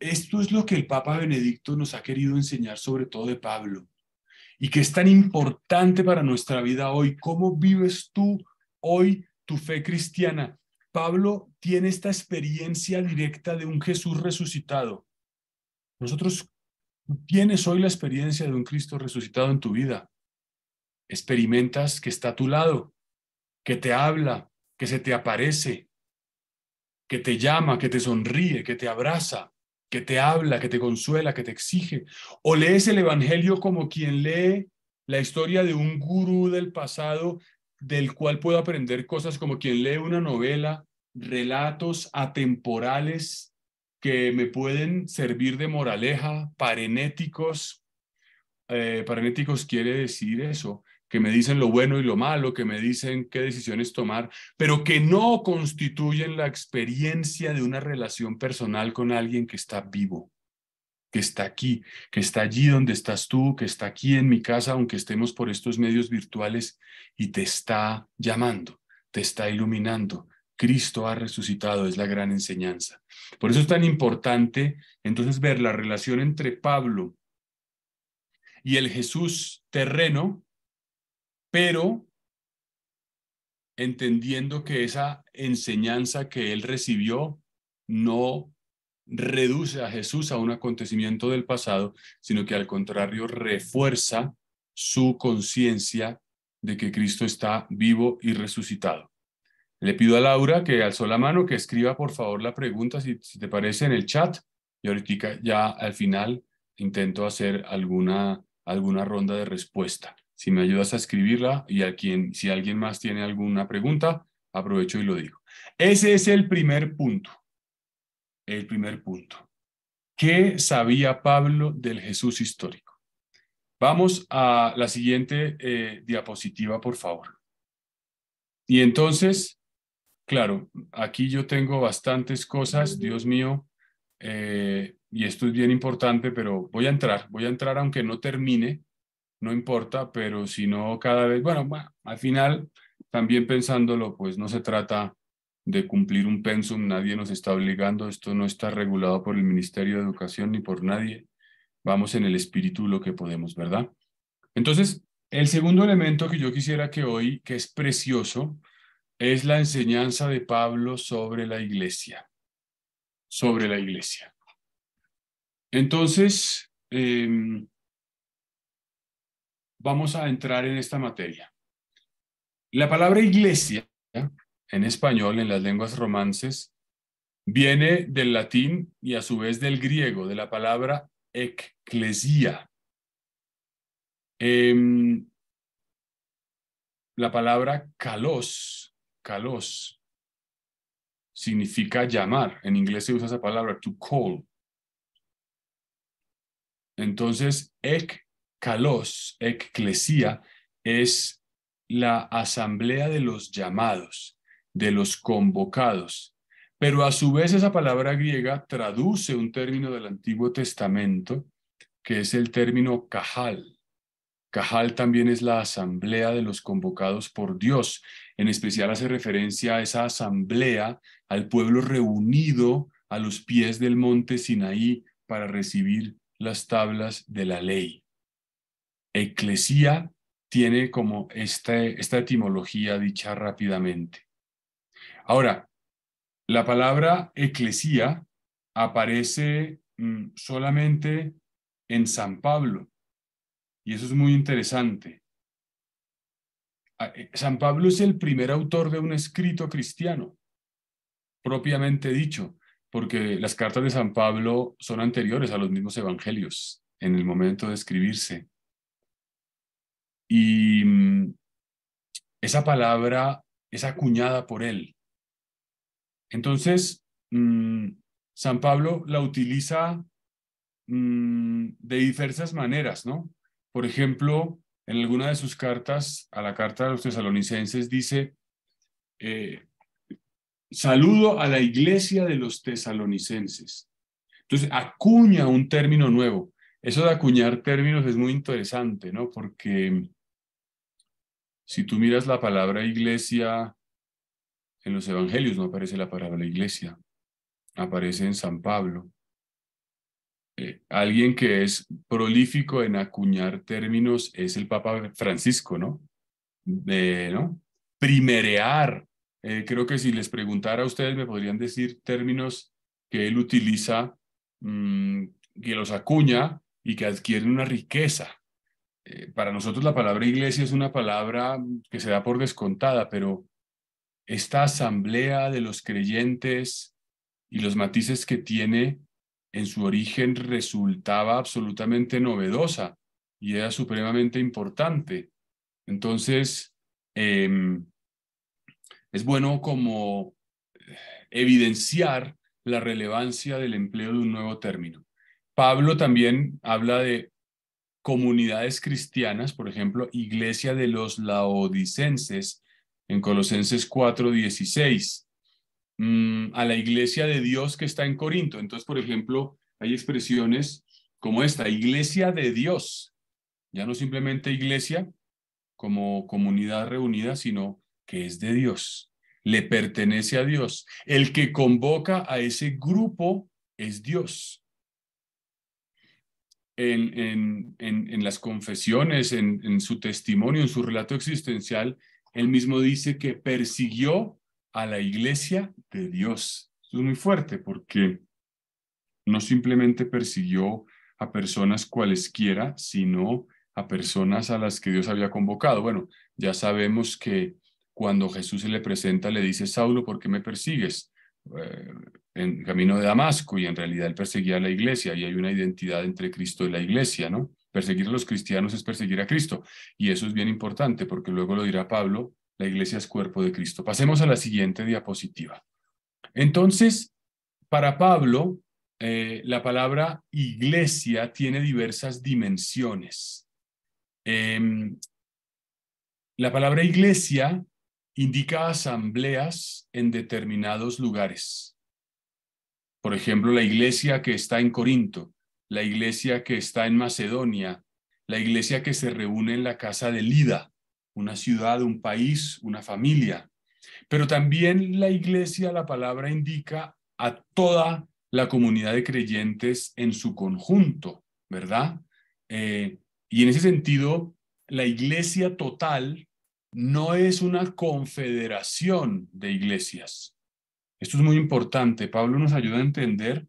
Esto es lo que el Papa Benedicto nos ha querido enseñar sobre todo de Pablo y que es tan importante para nuestra vida hoy. ¿Cómo vives tú hoy tu fe cristiana? Pablo tiene esta experiencia directa de un Jesús resucitado. Nosotros tienes hoy la experiencia de un Cristo resucitado en tu vida. Experimentas que está a tu lado, que te habla, que se te aparece, que te llama, que te sonríe, que te abraza que te habla, que te consuela, que te exige. O lees el Evangelio como quien lee la historia de un gurú del pasado del cual puedo aprender cosas como quien lee una novela, relatos atemporales que me pueden servir de moraleja, parenéticos. Eh, parenéticos quiere decir eso, que me dicen lo bueno y lo malo, que me dicen qué decisiones tomar, pero que no constituyen la experiencia de una relación personal con alguien que está vivo, que está aquí, que está allí donde estás tú, que está aquí en mi casa, aunque estemos por estos medios virtuales, y te está llamando, te está iluminando. Cristo ha resucitado, es la gran enseñanza. Por eso es tan importante entonces ver la relación entre Pablo y el Jesús terreno, pero entendiendo que esa enseñanza que él recibió no reduce a Jesús a un acontecimiento del pasado, sino que al contrario refuerza su conciencia de que Cristo está vivo y resucitado. Le pido a Laura que alzó la mano, que escriba por favor la pregunta, si, te parece, en el chat. Y ahorita ya al final intento hacer alguna, alguna ronda de respuesta si me ayudas a escribirla y a quien, si alguien más tiene alguna pregunta, aprovecho y lo digo. Ese es el primer punto. El primer punto. ¿Qué sabía Pablo del Jesús histórico? Vamos a la siguiente eh, diapositiva, por favor. Y entonces, claro, aquí yo tengo bastantes cosas, Dios mío, eh, y esto es bien importante, pero voy a entrar, voy a entrar aunque no termine, no importa, pero si no cada vez, bueno, al final, también pensándolo, pues no se trata de cumplir un pensum, nadie nos está obligando, esto no está regulado por el Ministerio de Educación ni por nadie, vamos en el espíritu lo que podemos, ¿verdad? Entonces, el segundo elemento que yo quisiera que hoy, que es precioso, es la enseñanza de Pablo sobre la iglesia, sobre la iglesia. Entonces, em, vamos a entrar en esta materia. La palabra iglesia en español, en las lenguas romances, viene del latín y a su vez del griego, de la palabra ecclesia em, la palabra calos, calos, significa llamar. En inglés se usa esa palabra, to call. Entonces, ek kalos, eclesia, es la asamblea de los llamados, de los convocados. Pero a su vez esa palabra griega traduce un término del Antiguo Testamento, que es el término cajal. Cajal también es la asamblea de los convocados por Dios. En especial hace referencia a esa asamblea, al pueblo reunido a los pies del monte Sinaí para recibir las tablas de la ley eclesía tiene como esta etimología dicha rápidamente. Ahora, la palabra eclesía aparece mm, solamente en San Pablo, y eso es muy interesante. Ah, eh, San Pablo es el primer autor de un escrito cristiano, propiamente dicho, porque las cartas de San Pablo son anteriores a los mismos evangelios en el momento de escribirse. Y mm, esa palabra es acuñada por él. Entonces, mm, San Pablo la utiliza mm, de diversas maneras, ¿no? Por ejemplo, en alguna de sus cartas, a la carta de los tesalonicenses, dice, eh, saludo a la iglesia de los tesalonicenses. Entonces, acuña un término nuevo. Eso de acuñar términos es muy interesante, ¿no? Porque si tú miras la palabra iglesia en los evangelios, no aparece la palabra iglesia, aparece en San Pablo. Eh, alguien que es prolífico en acuñar términos es el Papa Francisco, ¿no? ¿no? Primerear. Eh, creo que si les preguntara a ustedes me podrían decir términos que él utiliza, mm, que los acuña y que adquiere una riqueza. Eh, para nosotros la palabra iglesia es una palabra mm, que se da por descontada, pero esta asamblea de los creyentes y los matices que tiene en su origen resultaba absolutamente novedosa y era supremamente importante. Entonces, em, es bueno como evidenciar la relevancia del empleo de un nuevo término. Pablo también habla de comunidades cristianas, por ejemplo, Iglesia de los Laodicenses, en Colosenses 4:16, mm, a la Iglesia de Dios que está en Corinto. Entonces, por ejemplo, hay expresiones como esta, Iglesia de Dios, ya no simplemente Iglesia como comunidad reunida, sino que es de Dios, le pertenece a Dios. El que convoca a ese grupo es Dios en, las confesiones, en, su testimonio, en su relato existencial, él mismo dice que persiguió a la iglesia de Dios. Eso es muy fuerte porque no simplemente persiguió a personas cualesquiera, sino a personas a las que Dios había convocado. Bueno, ya sabemos que cuando Jesús se le presenta, le dice, Saulo, ¿por qué me persigues? Eh, en camino de Damasco y en realidad él perseguía a la iglesia y hay una identidad entre Cristo y la iglesia, ¿no? Perseguir a los cristianos es perseguir a Cristo y eso es bien importante porque luego lo dirá Pablo, la iglesia es cuerpo de Cristo. Pasemos a la siguiente diapositiva. Entonces, para Pablo, eh, la palabra iglesia tiene diversas dimensiones. Em, la palabra iglesia indica asambleas en determinados lugares. Por ejemplo, la iglesia que está en Corinto, la iglesia que está en Macedonia, la iglesia que se reúne en la casa de Lida, una ciudad, un país, una familia. Pero también la iglesia, la palabra indica a toda la comunidad de creyentes en su conjunto, ¿verdad? Eh, y en ese sentido, la iglesia total no es una confederación de iglesias. Esto es muy importante. Pablo nos ayuda a entender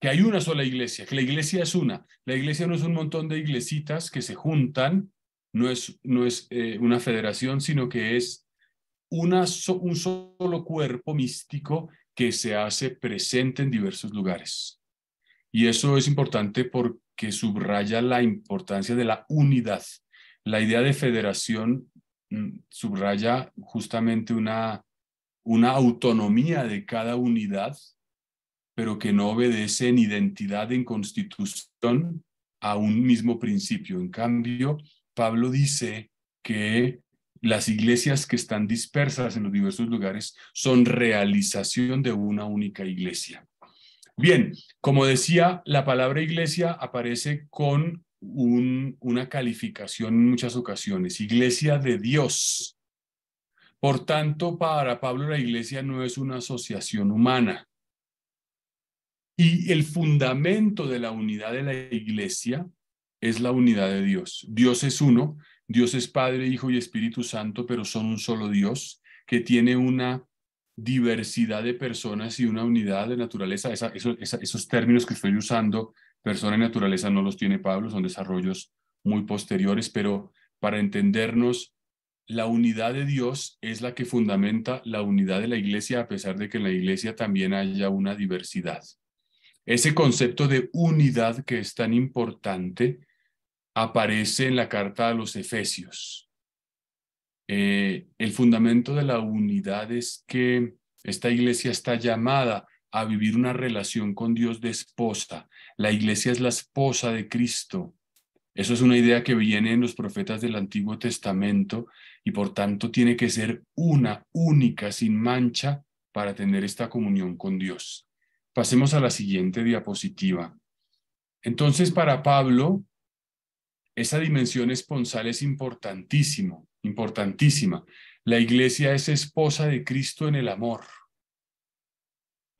que hay una sola iglesia, que la iglesia es una. La iglesia no es un montón de iglesitas que se juntan, no es, no es eh, una federación, sino que es una un solo cuerpo místico que se hace presente en diversos lugares. Y eso es importante porque subraya la importancia de la unidad. La idea de federación Mm, subraya justamente una, una autonomía de cada unidad, pero que no obedece en identidad, en constitución, a un mismo principio. En cambio, Pablo dice que las iglesias que están dispersas en los diversos lugares son realización de una única iglesia. Bien, como decía, la palabra iglesia aparece con una calificación en muchas ocasiones, iglesia de Dios. Por tanto, para Pablo la iglesia no es una asociación humana. Y el fundamento de la unidad de la iglesia es la unidad de Dios. Dios es uno, Dios es Padre, Hijo y Espíritu Santo, pero son un solo Dios que tiene una diversidad de personas y una unidad de naturaleza. esos términos que estoy usando persona y naturaleza no los tiene Pablo, son desarrollos muy posteriores, pero para entendernos, la unidad de Dios es la que fundamenta la unidad de la iglesia, a pesar de que en la iglesia también haya una diversidad. Ese concepto de unidad que es tan importante aparece en la carta a los Efesios. Eh, el fundamento de la unidad es que esta iglesia está llamada a vivir una relación con Dios de esposa. La iglesia es la esposa de Cristo. Eso es una idea que viene en los profetas del Antiguo Testamento y por tanto tiene que ser una, única, sin mancha, para tener esta comunión con Dios. Pasemos a la siguiente diapositiva. Entonces, para Pablo, esa dimensión esponsal es importantísimo, importantísima. La iglesia es esposa de Cristo en el amor.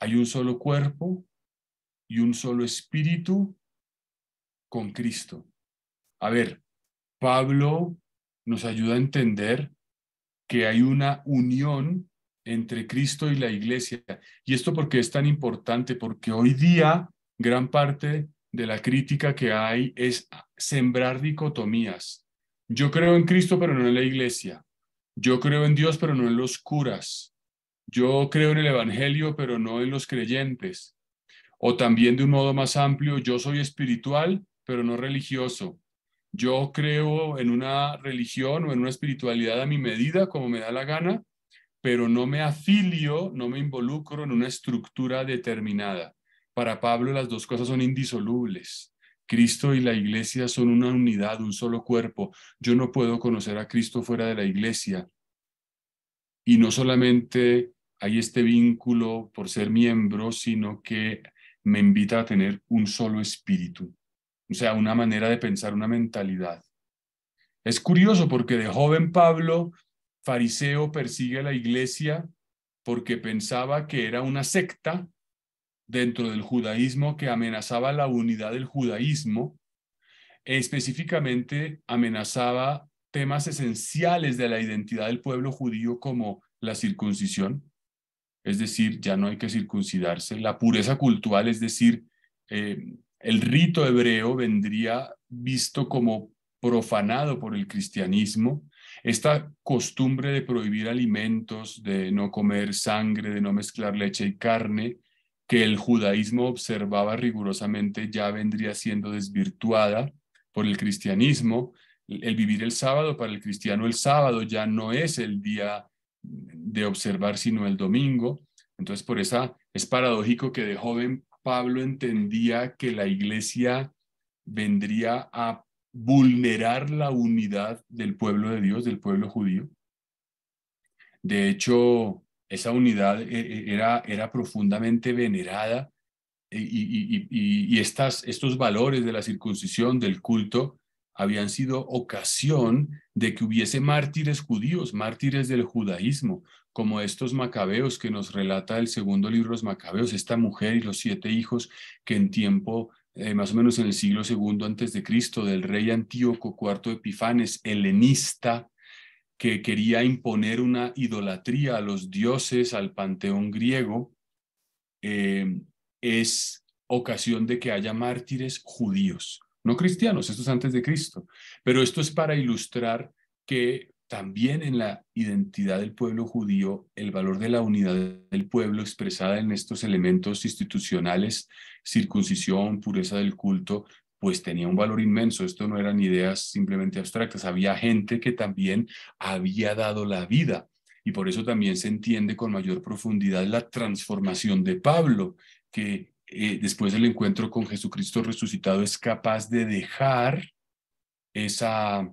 Hay un solo cuerpo y un solo espíritu con Cristo. A ver, Pablo nos ayuda a entender que hay una unión entre Cristo y la iglesia. ¿Y esto porque es tan importante? Porque hoy día gran parte de la crítica que hay es sembrar dicotomías. Yo creo en Cristo, pero no en la iglesia. Yo creo en Dios, pero no en los curas. Yo creo en el Evangelio, pero no en los creyentes. O también de un modo más amplio, yo soy espiritual, pero no religioso. Yo creo en una religión o en una espiritualidad a mi medida, como me da la gana, pero no me afilio, no me involucro en una estructura determinada. Para Pablo las dos cosas son indisolubles. Cristo y la iglesia son una unidad, un solo cuerpo. Yo no puedo conocer a Cristo fuera de la iglesia. Y no solamente hay este vínculo por ser miembro, sino que me invita a tener un solo espíritu, o sea, una manera de pensar, una mentalidad. Es curioso porque de joven Pablo, fariseo, persigue a la iglesia porque pensaba que era una secta dentro del judaísmo que amenazaba la unidad del judaísmo, e específicamente amenazaba temas esenciales de la identidad del pueblo judío como la circuncisión, es decir, ya no hay que circuncidarse. La pureza cultural, es decir, eh, el rito hebreo vendría visto como profanado por el cristianismo. Esta costumbre de prohibir alimentos, de no comer sangre, de no mezclar leche y carne, que el judaísmo observaba rigurosamente, ya vendría siendo desvirtuada por el cristianismo. El vivir el sábado, para el cristiano el sábado ya no es el día de observar sino el domingo. Entonces, por esa es paradójico que de joven Pablo entendía que la iglesia vendría a vulnerar la unidad del pueblo de Dios, del pueblo judío. De hecho, esa unidad eh, eh, era, era profundamente venerada eh, y, estas, estos valores de la circuncisión, del culto, habían sido ocasión de que hubiese mártires judíos, mártires del judaísmo, como estos macabeos que nos relata el segundo libro de los macabeos, esta mujer y los siete hijos que en tiempo, eh, más o menos en el siglo segundo antes de Cristo, del rey Antíoco IV Epifanes, helenista, que quería imponer una idolatría a los dioses, al panteón griego, eh, es ocasión de que haya mártires judíos no cristianos, esto es antes de Cristo, pero esto es para ilustrar que también en la identidad del pueblo judío, el valor de la unidad del pueblo expresada en estos elementos institucionales, circuncisión, pureza del culto, pues tenía un valor inmenso. Esto no eran ideas simplemente abstractas. Había gente que también había dado la vida. Y por eso también se entiende con mayor profundidad la transformación de Pablo, que eh, después del encuentro con Jesucristo resucitado, es capaz de dejar esa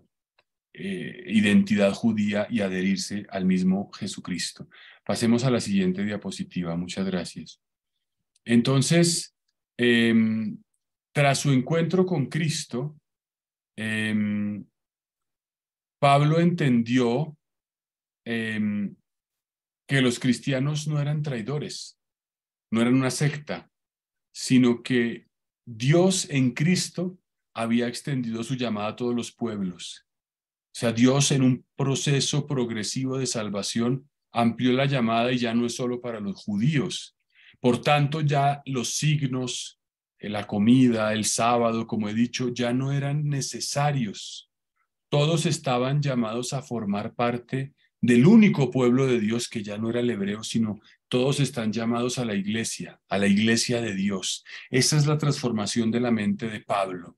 eh, identidad judía y adherirse al mismo Jesucristo. Pasemos a la siguiente diapositiva. Muchas gracias. Entonces, em, tras su encuentro con Cristo, em, Pablo entendió em, que los cristianos no eran traidores, no eran una secta, sino que Dios en Cristo había extendido su llamada a todos los pueblos. O sea, Dios en un proceso progresivo de salvación amplió la llamada y ya no es solo para los judíos. Por tanto, ya los signos, eh, la comida, el sábado, como he dicho, ya no eran necesarios. Todos estaban llamados a formar parte del único pueblo de Dios que ya no era el hebreo, sino todos están llamados a la iglesia, a la iglesia de Dios. Esa es la transformación de la mente de Pablo.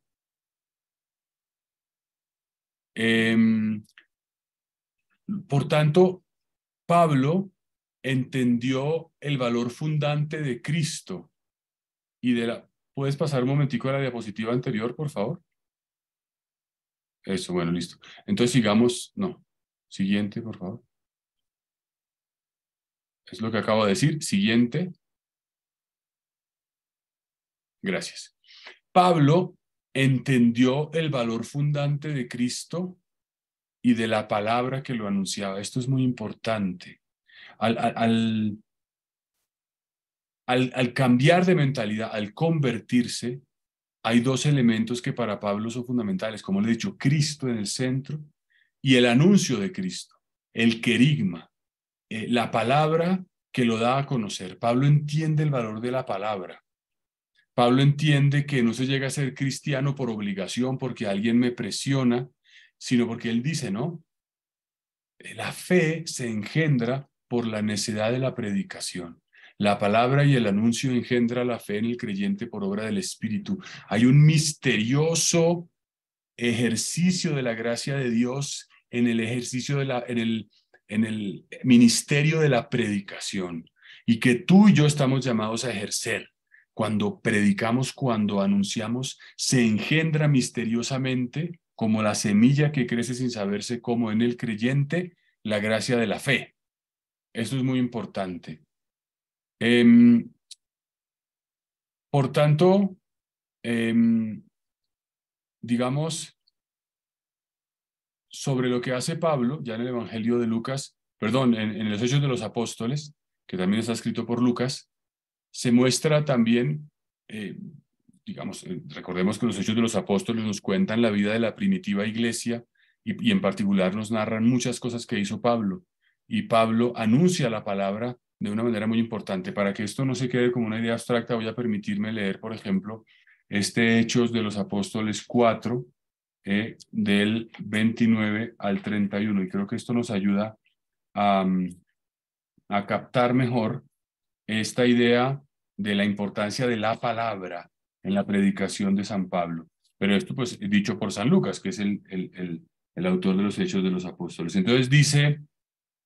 Em, por tanto, Pablo entendió el valor fundante de Cristo y de la... ¿Puedes pasar un momentico a la diapositiva anterior, por favor? Eso, bueno, listo. Entonces sigamos, no, Siguiente, por favor. Es lo que acabo de decir. Siguiente. Gracias. Pablo entendió el valor fundante de Cristo y de la palabra que lo anunciaba. Esto es muy importante. Al, al, cambiar de mentalidad, al convertirse, hay dos elementos que para Pablo son fundamentales. Como le he dicho, Cristo en el centro y el anuncio de Cristo, el querigma, eh, la palabra que lo da a conocer. Pablo entiende el valor de la palabra. Pablo entiende que no se llega a ser cristiano por obligación, porque alguien me presiona, sino porque él dice, no, eh, la fe se engendra por la necesidad de la predicación. La palabra y el anuncio engendra la fe en el creyente por obra del Espíritu. Hay un misterioso ejercicio de la gracia de Dios en el ejercicio de la, en el, en el ministerio de la predicación y que tú y yo estamos llamados a ejercer. Cuando predicamos, cuando anunciamos, se engendra misteriosamente, como la semilla que crece sin saberse cómo en el creyente, la gracia de la fe. eso es muy importante. Em, por tanto, em, digamos, sobre lo que hace Pablo, ya en el Evangelio de Lucas, perdón, en, los Hechos de los Apóstoles, que también está escrito por Lucas, se muestra también, eh, digamos, eh, recordemos que los Hechos de los Apóstoles nos cuentan la vida de la primitiva iglesia y, y en particular nos narran muchas cosas que hizo Pablo. Y Pablo anuncia la palabra de una manera muy importante. Para que esto no se quede como una idea abstracta, voy a permitirme leer, por ejemplo, este Hechos de los Apóstoles 4, eh, del 29 al 31. Y creo que esto nos ayuda mm, a, captar mejor esta idea de la importancia de la palabra en la predicación de San Pablo. Pero esto, pues, dicho por San Lucas, que es el, el, el, autor de los Hechos de los Apóstoles. Entonces dice,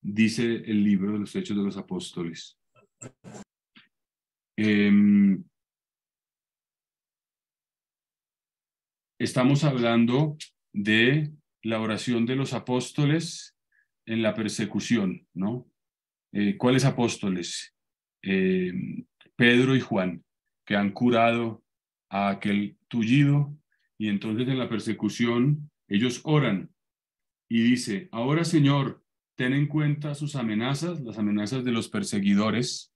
dice el libro de los Hechos de los Apóstoles. Em, Estamos hablando de la oración de los apóstoles en la persecución, ¿no? Eh, ¿Cuáles apóstoles? Eh, Pedro y Juan, que han curado a aquel tullido, y entonces en la persecución ellos oran y dice, ahora Señor, ten en cuenta sus amenazas, las amenazas de los perseguidores,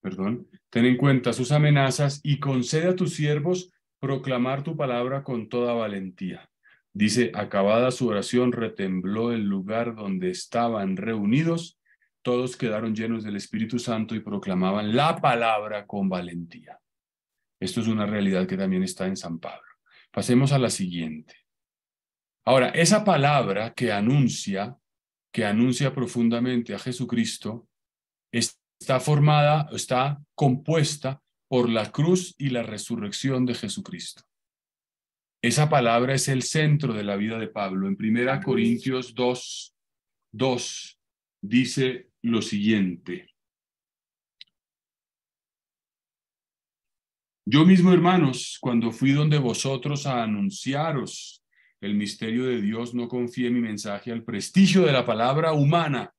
perdón, ten en cuenta sus amenazas y concede a tus siervos proclamar tu palabra con toda valentía. Dice, acabada su oración, retembló el lugar donde estaban reunidos, todos quedaron llenos del Espíritu Santo y proclamaban la palabra con valentía. Esto es una realidad que también está en San Pablo. Pasemos a la siguiente. Ahora, esa palabra que anuncia, que anuncia profundamente a Jesucristo, está formada, está compuesta por la cruz y la resurrección de Jesucristo. Esa palabra es el centro de la vida de Pablo. En primera Corintios 2, 2 dice lo siguiente. Yo mismo, hermanos, cuando fui donde vosotros a anunciaros el misterio de Dios, no confié mi mensaje al prestigio de la palabra humana,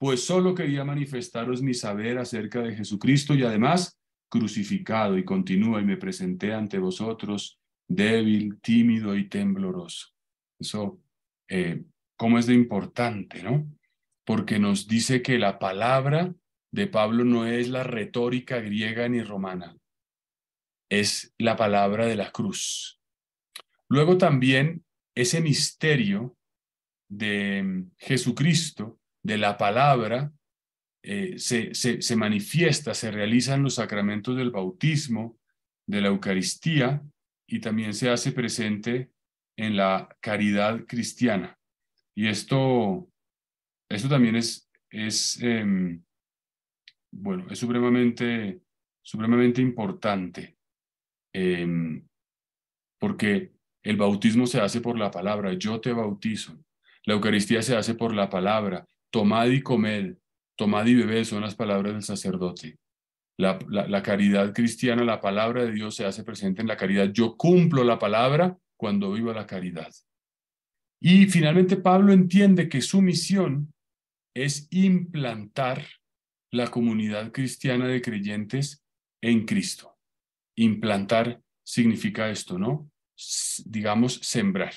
pues solo quería manifestaros mi saber acerca de Jesucristo y además crucificado y continúa y me presenté ante vosotros débil, tímido y tembloroso. Eso, eh, ¿cómo es de importante, no? Porque nos dice que la palabra de Pablo no es la retórica griega ni romana, es la palabra de la cruz. Luego también ese misterio de mm, Jesucristo, de la palabra, eh, se, se, se, manifiesta, se realizan los sacramentos del bautismo, de la Eucaristía y también se hace presente en la caridad cristiana. Y esto, esto también es, es em, bueno, es supremamente, supremamente importante em, porque el bautismo se hace por la palabra, yo te bautizo. La Eucaristía se hace por la palabra, tomad y comed, Tomad y bebed son las palabras del sacerdote. La, caridad cristiana, la palabra de Dios se hace presente en la caridad. Yo cumplo la palabra cuando vivo la caridad. Y finalmente Pablo entiende que su misión es implantar la comunidad cristiana de creyentes en Cristo. Implantar significa esto, ¿no? digamos, sembrar.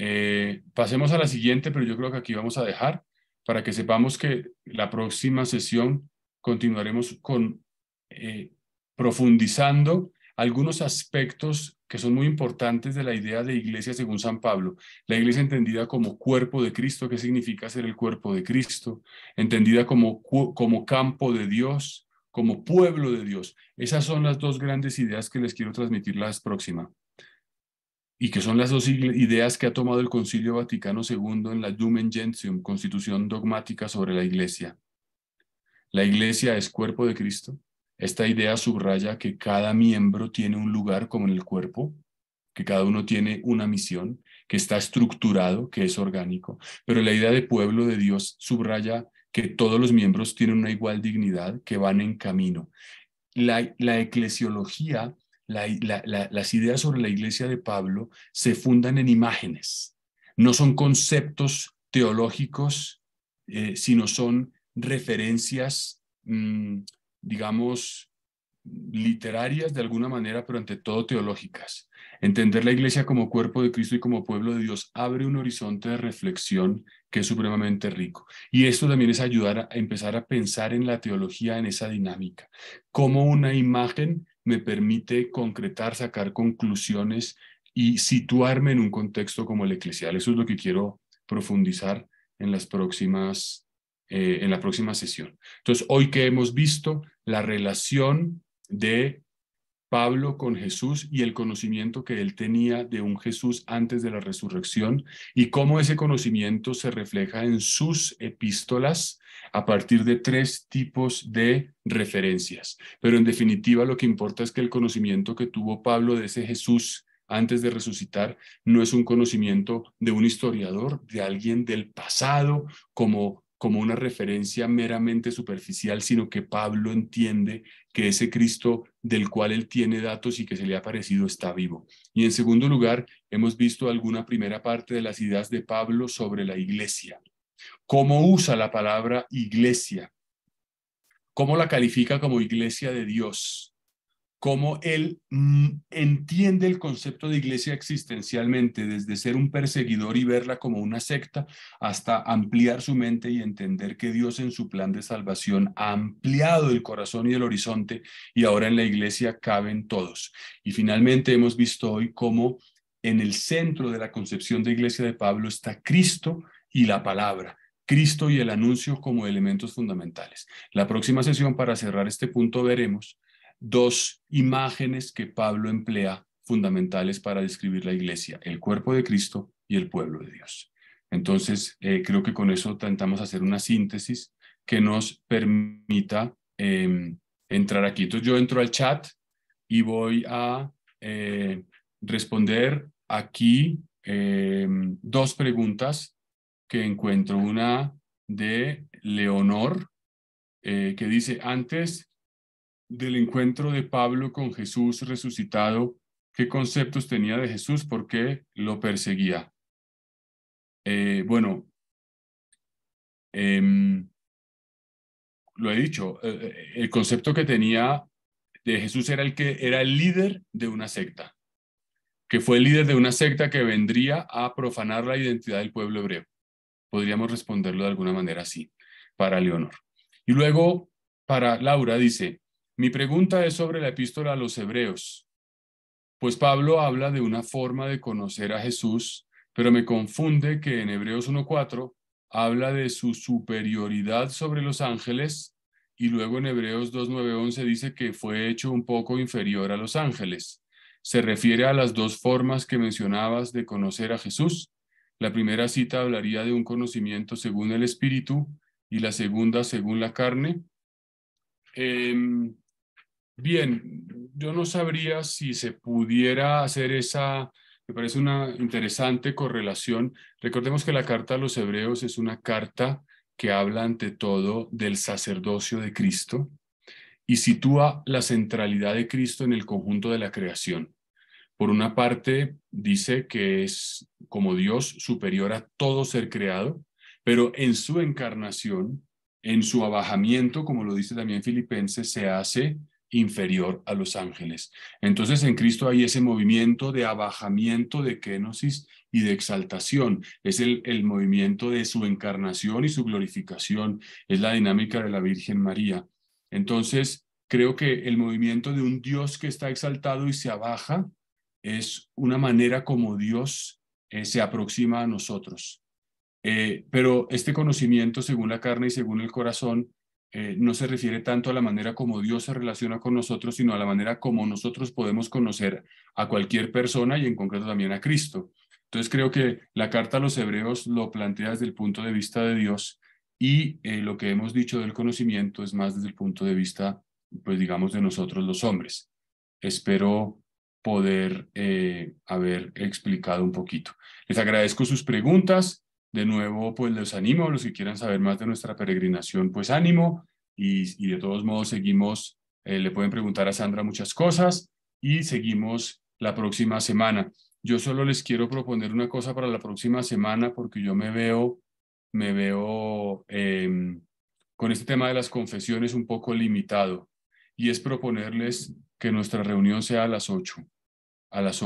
Eh, pasemos a la siguiente, pero yo creo que aquí vamos a dejar para que sepamos que la próxima sesión continuaremos con eh, profundizando algunos aspectos que son muy importantes de la idea de iglesia según San Pablo. La iglesia entendida como cuerpo de Cristo, ¿qué significa ser el cuerpo de Cristo? Entendida como, como campo de Dios, como pueblo de Dios. Esas son las dos grandes ideas que les quiero transmitir la próxima y que son las dos ideas que ha tomado el Concilio Vaticano II en la Dumen Gentium, constitución dogmática sobre la Iglesia. La Iglesia es cuerpo de Cristo. Esta idea subraya que cada miembro tiene un lugar como en el cuerpo, que cada uno tiene una misión, que está estructurado, que es orgánico. Pero la idea de pueblo de Dios subraya que todos los miembros tienen una igual dignidad, que van en camino. La, la eclesiología las ideas sobre la iglesia de Pablo se fundan en imágenes, no son conceptos teológicos, eh, sino son referencias, mm, digamos, literarias de alguna manera, pero ante todo teológicas. Entender la iglesia como cuerpo de Cristo y como pueblo de Dios abre un horizonte de reflexión que es supremamente rico. Y esto también es ayudar a empezar a pensar en la teología, en esa dinámica, como una imagen me permite concretar, sacar conclusiones y situarme en un contexto como el eclesial. Eso es lo que quiero profundizar en las próximas, eh, en la próxima sesión. Entonces, hoy que hemos visto la relación de Pablo con Jesús y el conocimiento que él tenía de un Jesús antes de la resurrección y cómo ese conocimiento se refleja en sus epístolas a partir de tres tipos de referencias. Pero en definitiva lo que importa es que el conocimiento que tuvo Pablo de ese Jesús antes de resucitar no es un conocimiento de un historiador, de alguien del pasado, como como una referencia meramente superficial, sino que Pablo entiende que ese Cristo del cual él tiene datos y que se le ha parecido está vivo. Y en segundo lugar, hemos visto alguna primera parte de las ideas de Pablo sobre la iglesia. ¿Cómo usa la palabra iglesia? ¿Cómo la califica como iglesia de Dios? cómo él mm, entiende el concepto de iglesia existencialmente, desde ser un perseguidor y verla como una secta, hasta ampliar su mente y entender que Dios en su plan de salvación ha ampliado el corazón y el horizonte y ahora en la iglesia caben todos. Y finalmente hemos visto hoy cómo en el centro de la concepción de iglesia de Pablo está Cristo y la palabra. Cristo y el anuncio como elementos fundamentales. La próxima sesión, para cerrar este punto, veremos dos imágenes que Pablo emplea fundamentales para describir la iglesia, el cuerpo de Cristo y el pueblo de Dios. Entonces, eh, creo que con eso tentamos hacer una síntesis que nos permita em, entrar aquí. Entonces, yo entro al chat y voy a eh, responder aquí em, dos preguntas que encuentro. Una de Leonor, eh, que dice, antes del encuentro de Pablo con Jesús resucitado, qué conceptos tenía de Jesús, por qué lo perseguía. Eh, bueno, em, lo he dicho, eh, eh, el concepto que tenía de Jesús era el que era el líder de una secta, que fue el líder de una secta que vendría a profanar la identidad del pueblo hebreo. Podríamos responderlo de alguna manera así, para Leonor. Y luego, para Laura, dice, mi pregunta es sobre la epístola a los hebreos, pues Pablo habla de una forma de conocer a Jesús, pero me confunde que en Hebreos 1.4 habla de su superioridad sobre los ángeles y luego en Hebreos 2.9.11 dice que fue hecho un poco inferior a los ángeles. Se refiere a las dos formas que mencionabas de conocer a Jesús. La primera cita hablaría de un conocimiento según el Espíritu y la segunda según la carne. Em, Bien, yo no sabría si se pudiera hacer esa, me parece una interesante correlación. Recordemos que la carta a los hebreos es una carta que habla ante todo del sacerdocio de Cristo y sitúa la centralidad de Cristo en el conjunto de la creación. Por una parte, dice que es como Dios superior a todo ser creado, pero en su encarnación, en su abajamiento, como lo dice también Filipenses, se hace inferior a los ángeles. Entonces en Cristo hay ese movimiento de abajamiento, de kenosis y de exaltación. Es el, el movimiento de su encarnación y su glorificación. Es la dinámica de la Virgen María. Entonces creo que el movimiento de un Dios que está exaltado y se abaja es una manera como Dios eh, se aproxima a nosotros. Eh, pero este conocimiento según la carne y según el corazón eh, no se refiere tanto a la manera como Dios se relaciona con nosotros, sino a la manera como nosotros podemos conocer a cualquier persona y en concreto también a Cristo. Entonces creo que la carta a los hebreos lo plantea desde el punto de vista de Dios y eh, lo que hemos dicho del conocimiento es más desde el punto de vista, pues digamos, de nosotros los hombres. Espero poder eh, haber explicado un poquito. Les agradezco sus preguntas de nuevo, pues los animo, los que quieran saber más de nuestra peregrinación, pues ánimo y, de todos modos seguimos, eh, le pueden preguntar a Sandra muchas cosas y seguimos la próxima semana. Yo solo les quiero proponer una cosa para la próxima semana porque yo me veo, me veo em, con este tema de las confesiones un poco limitado y es proponerles que nuestra reunión sea a las 8, a las 8.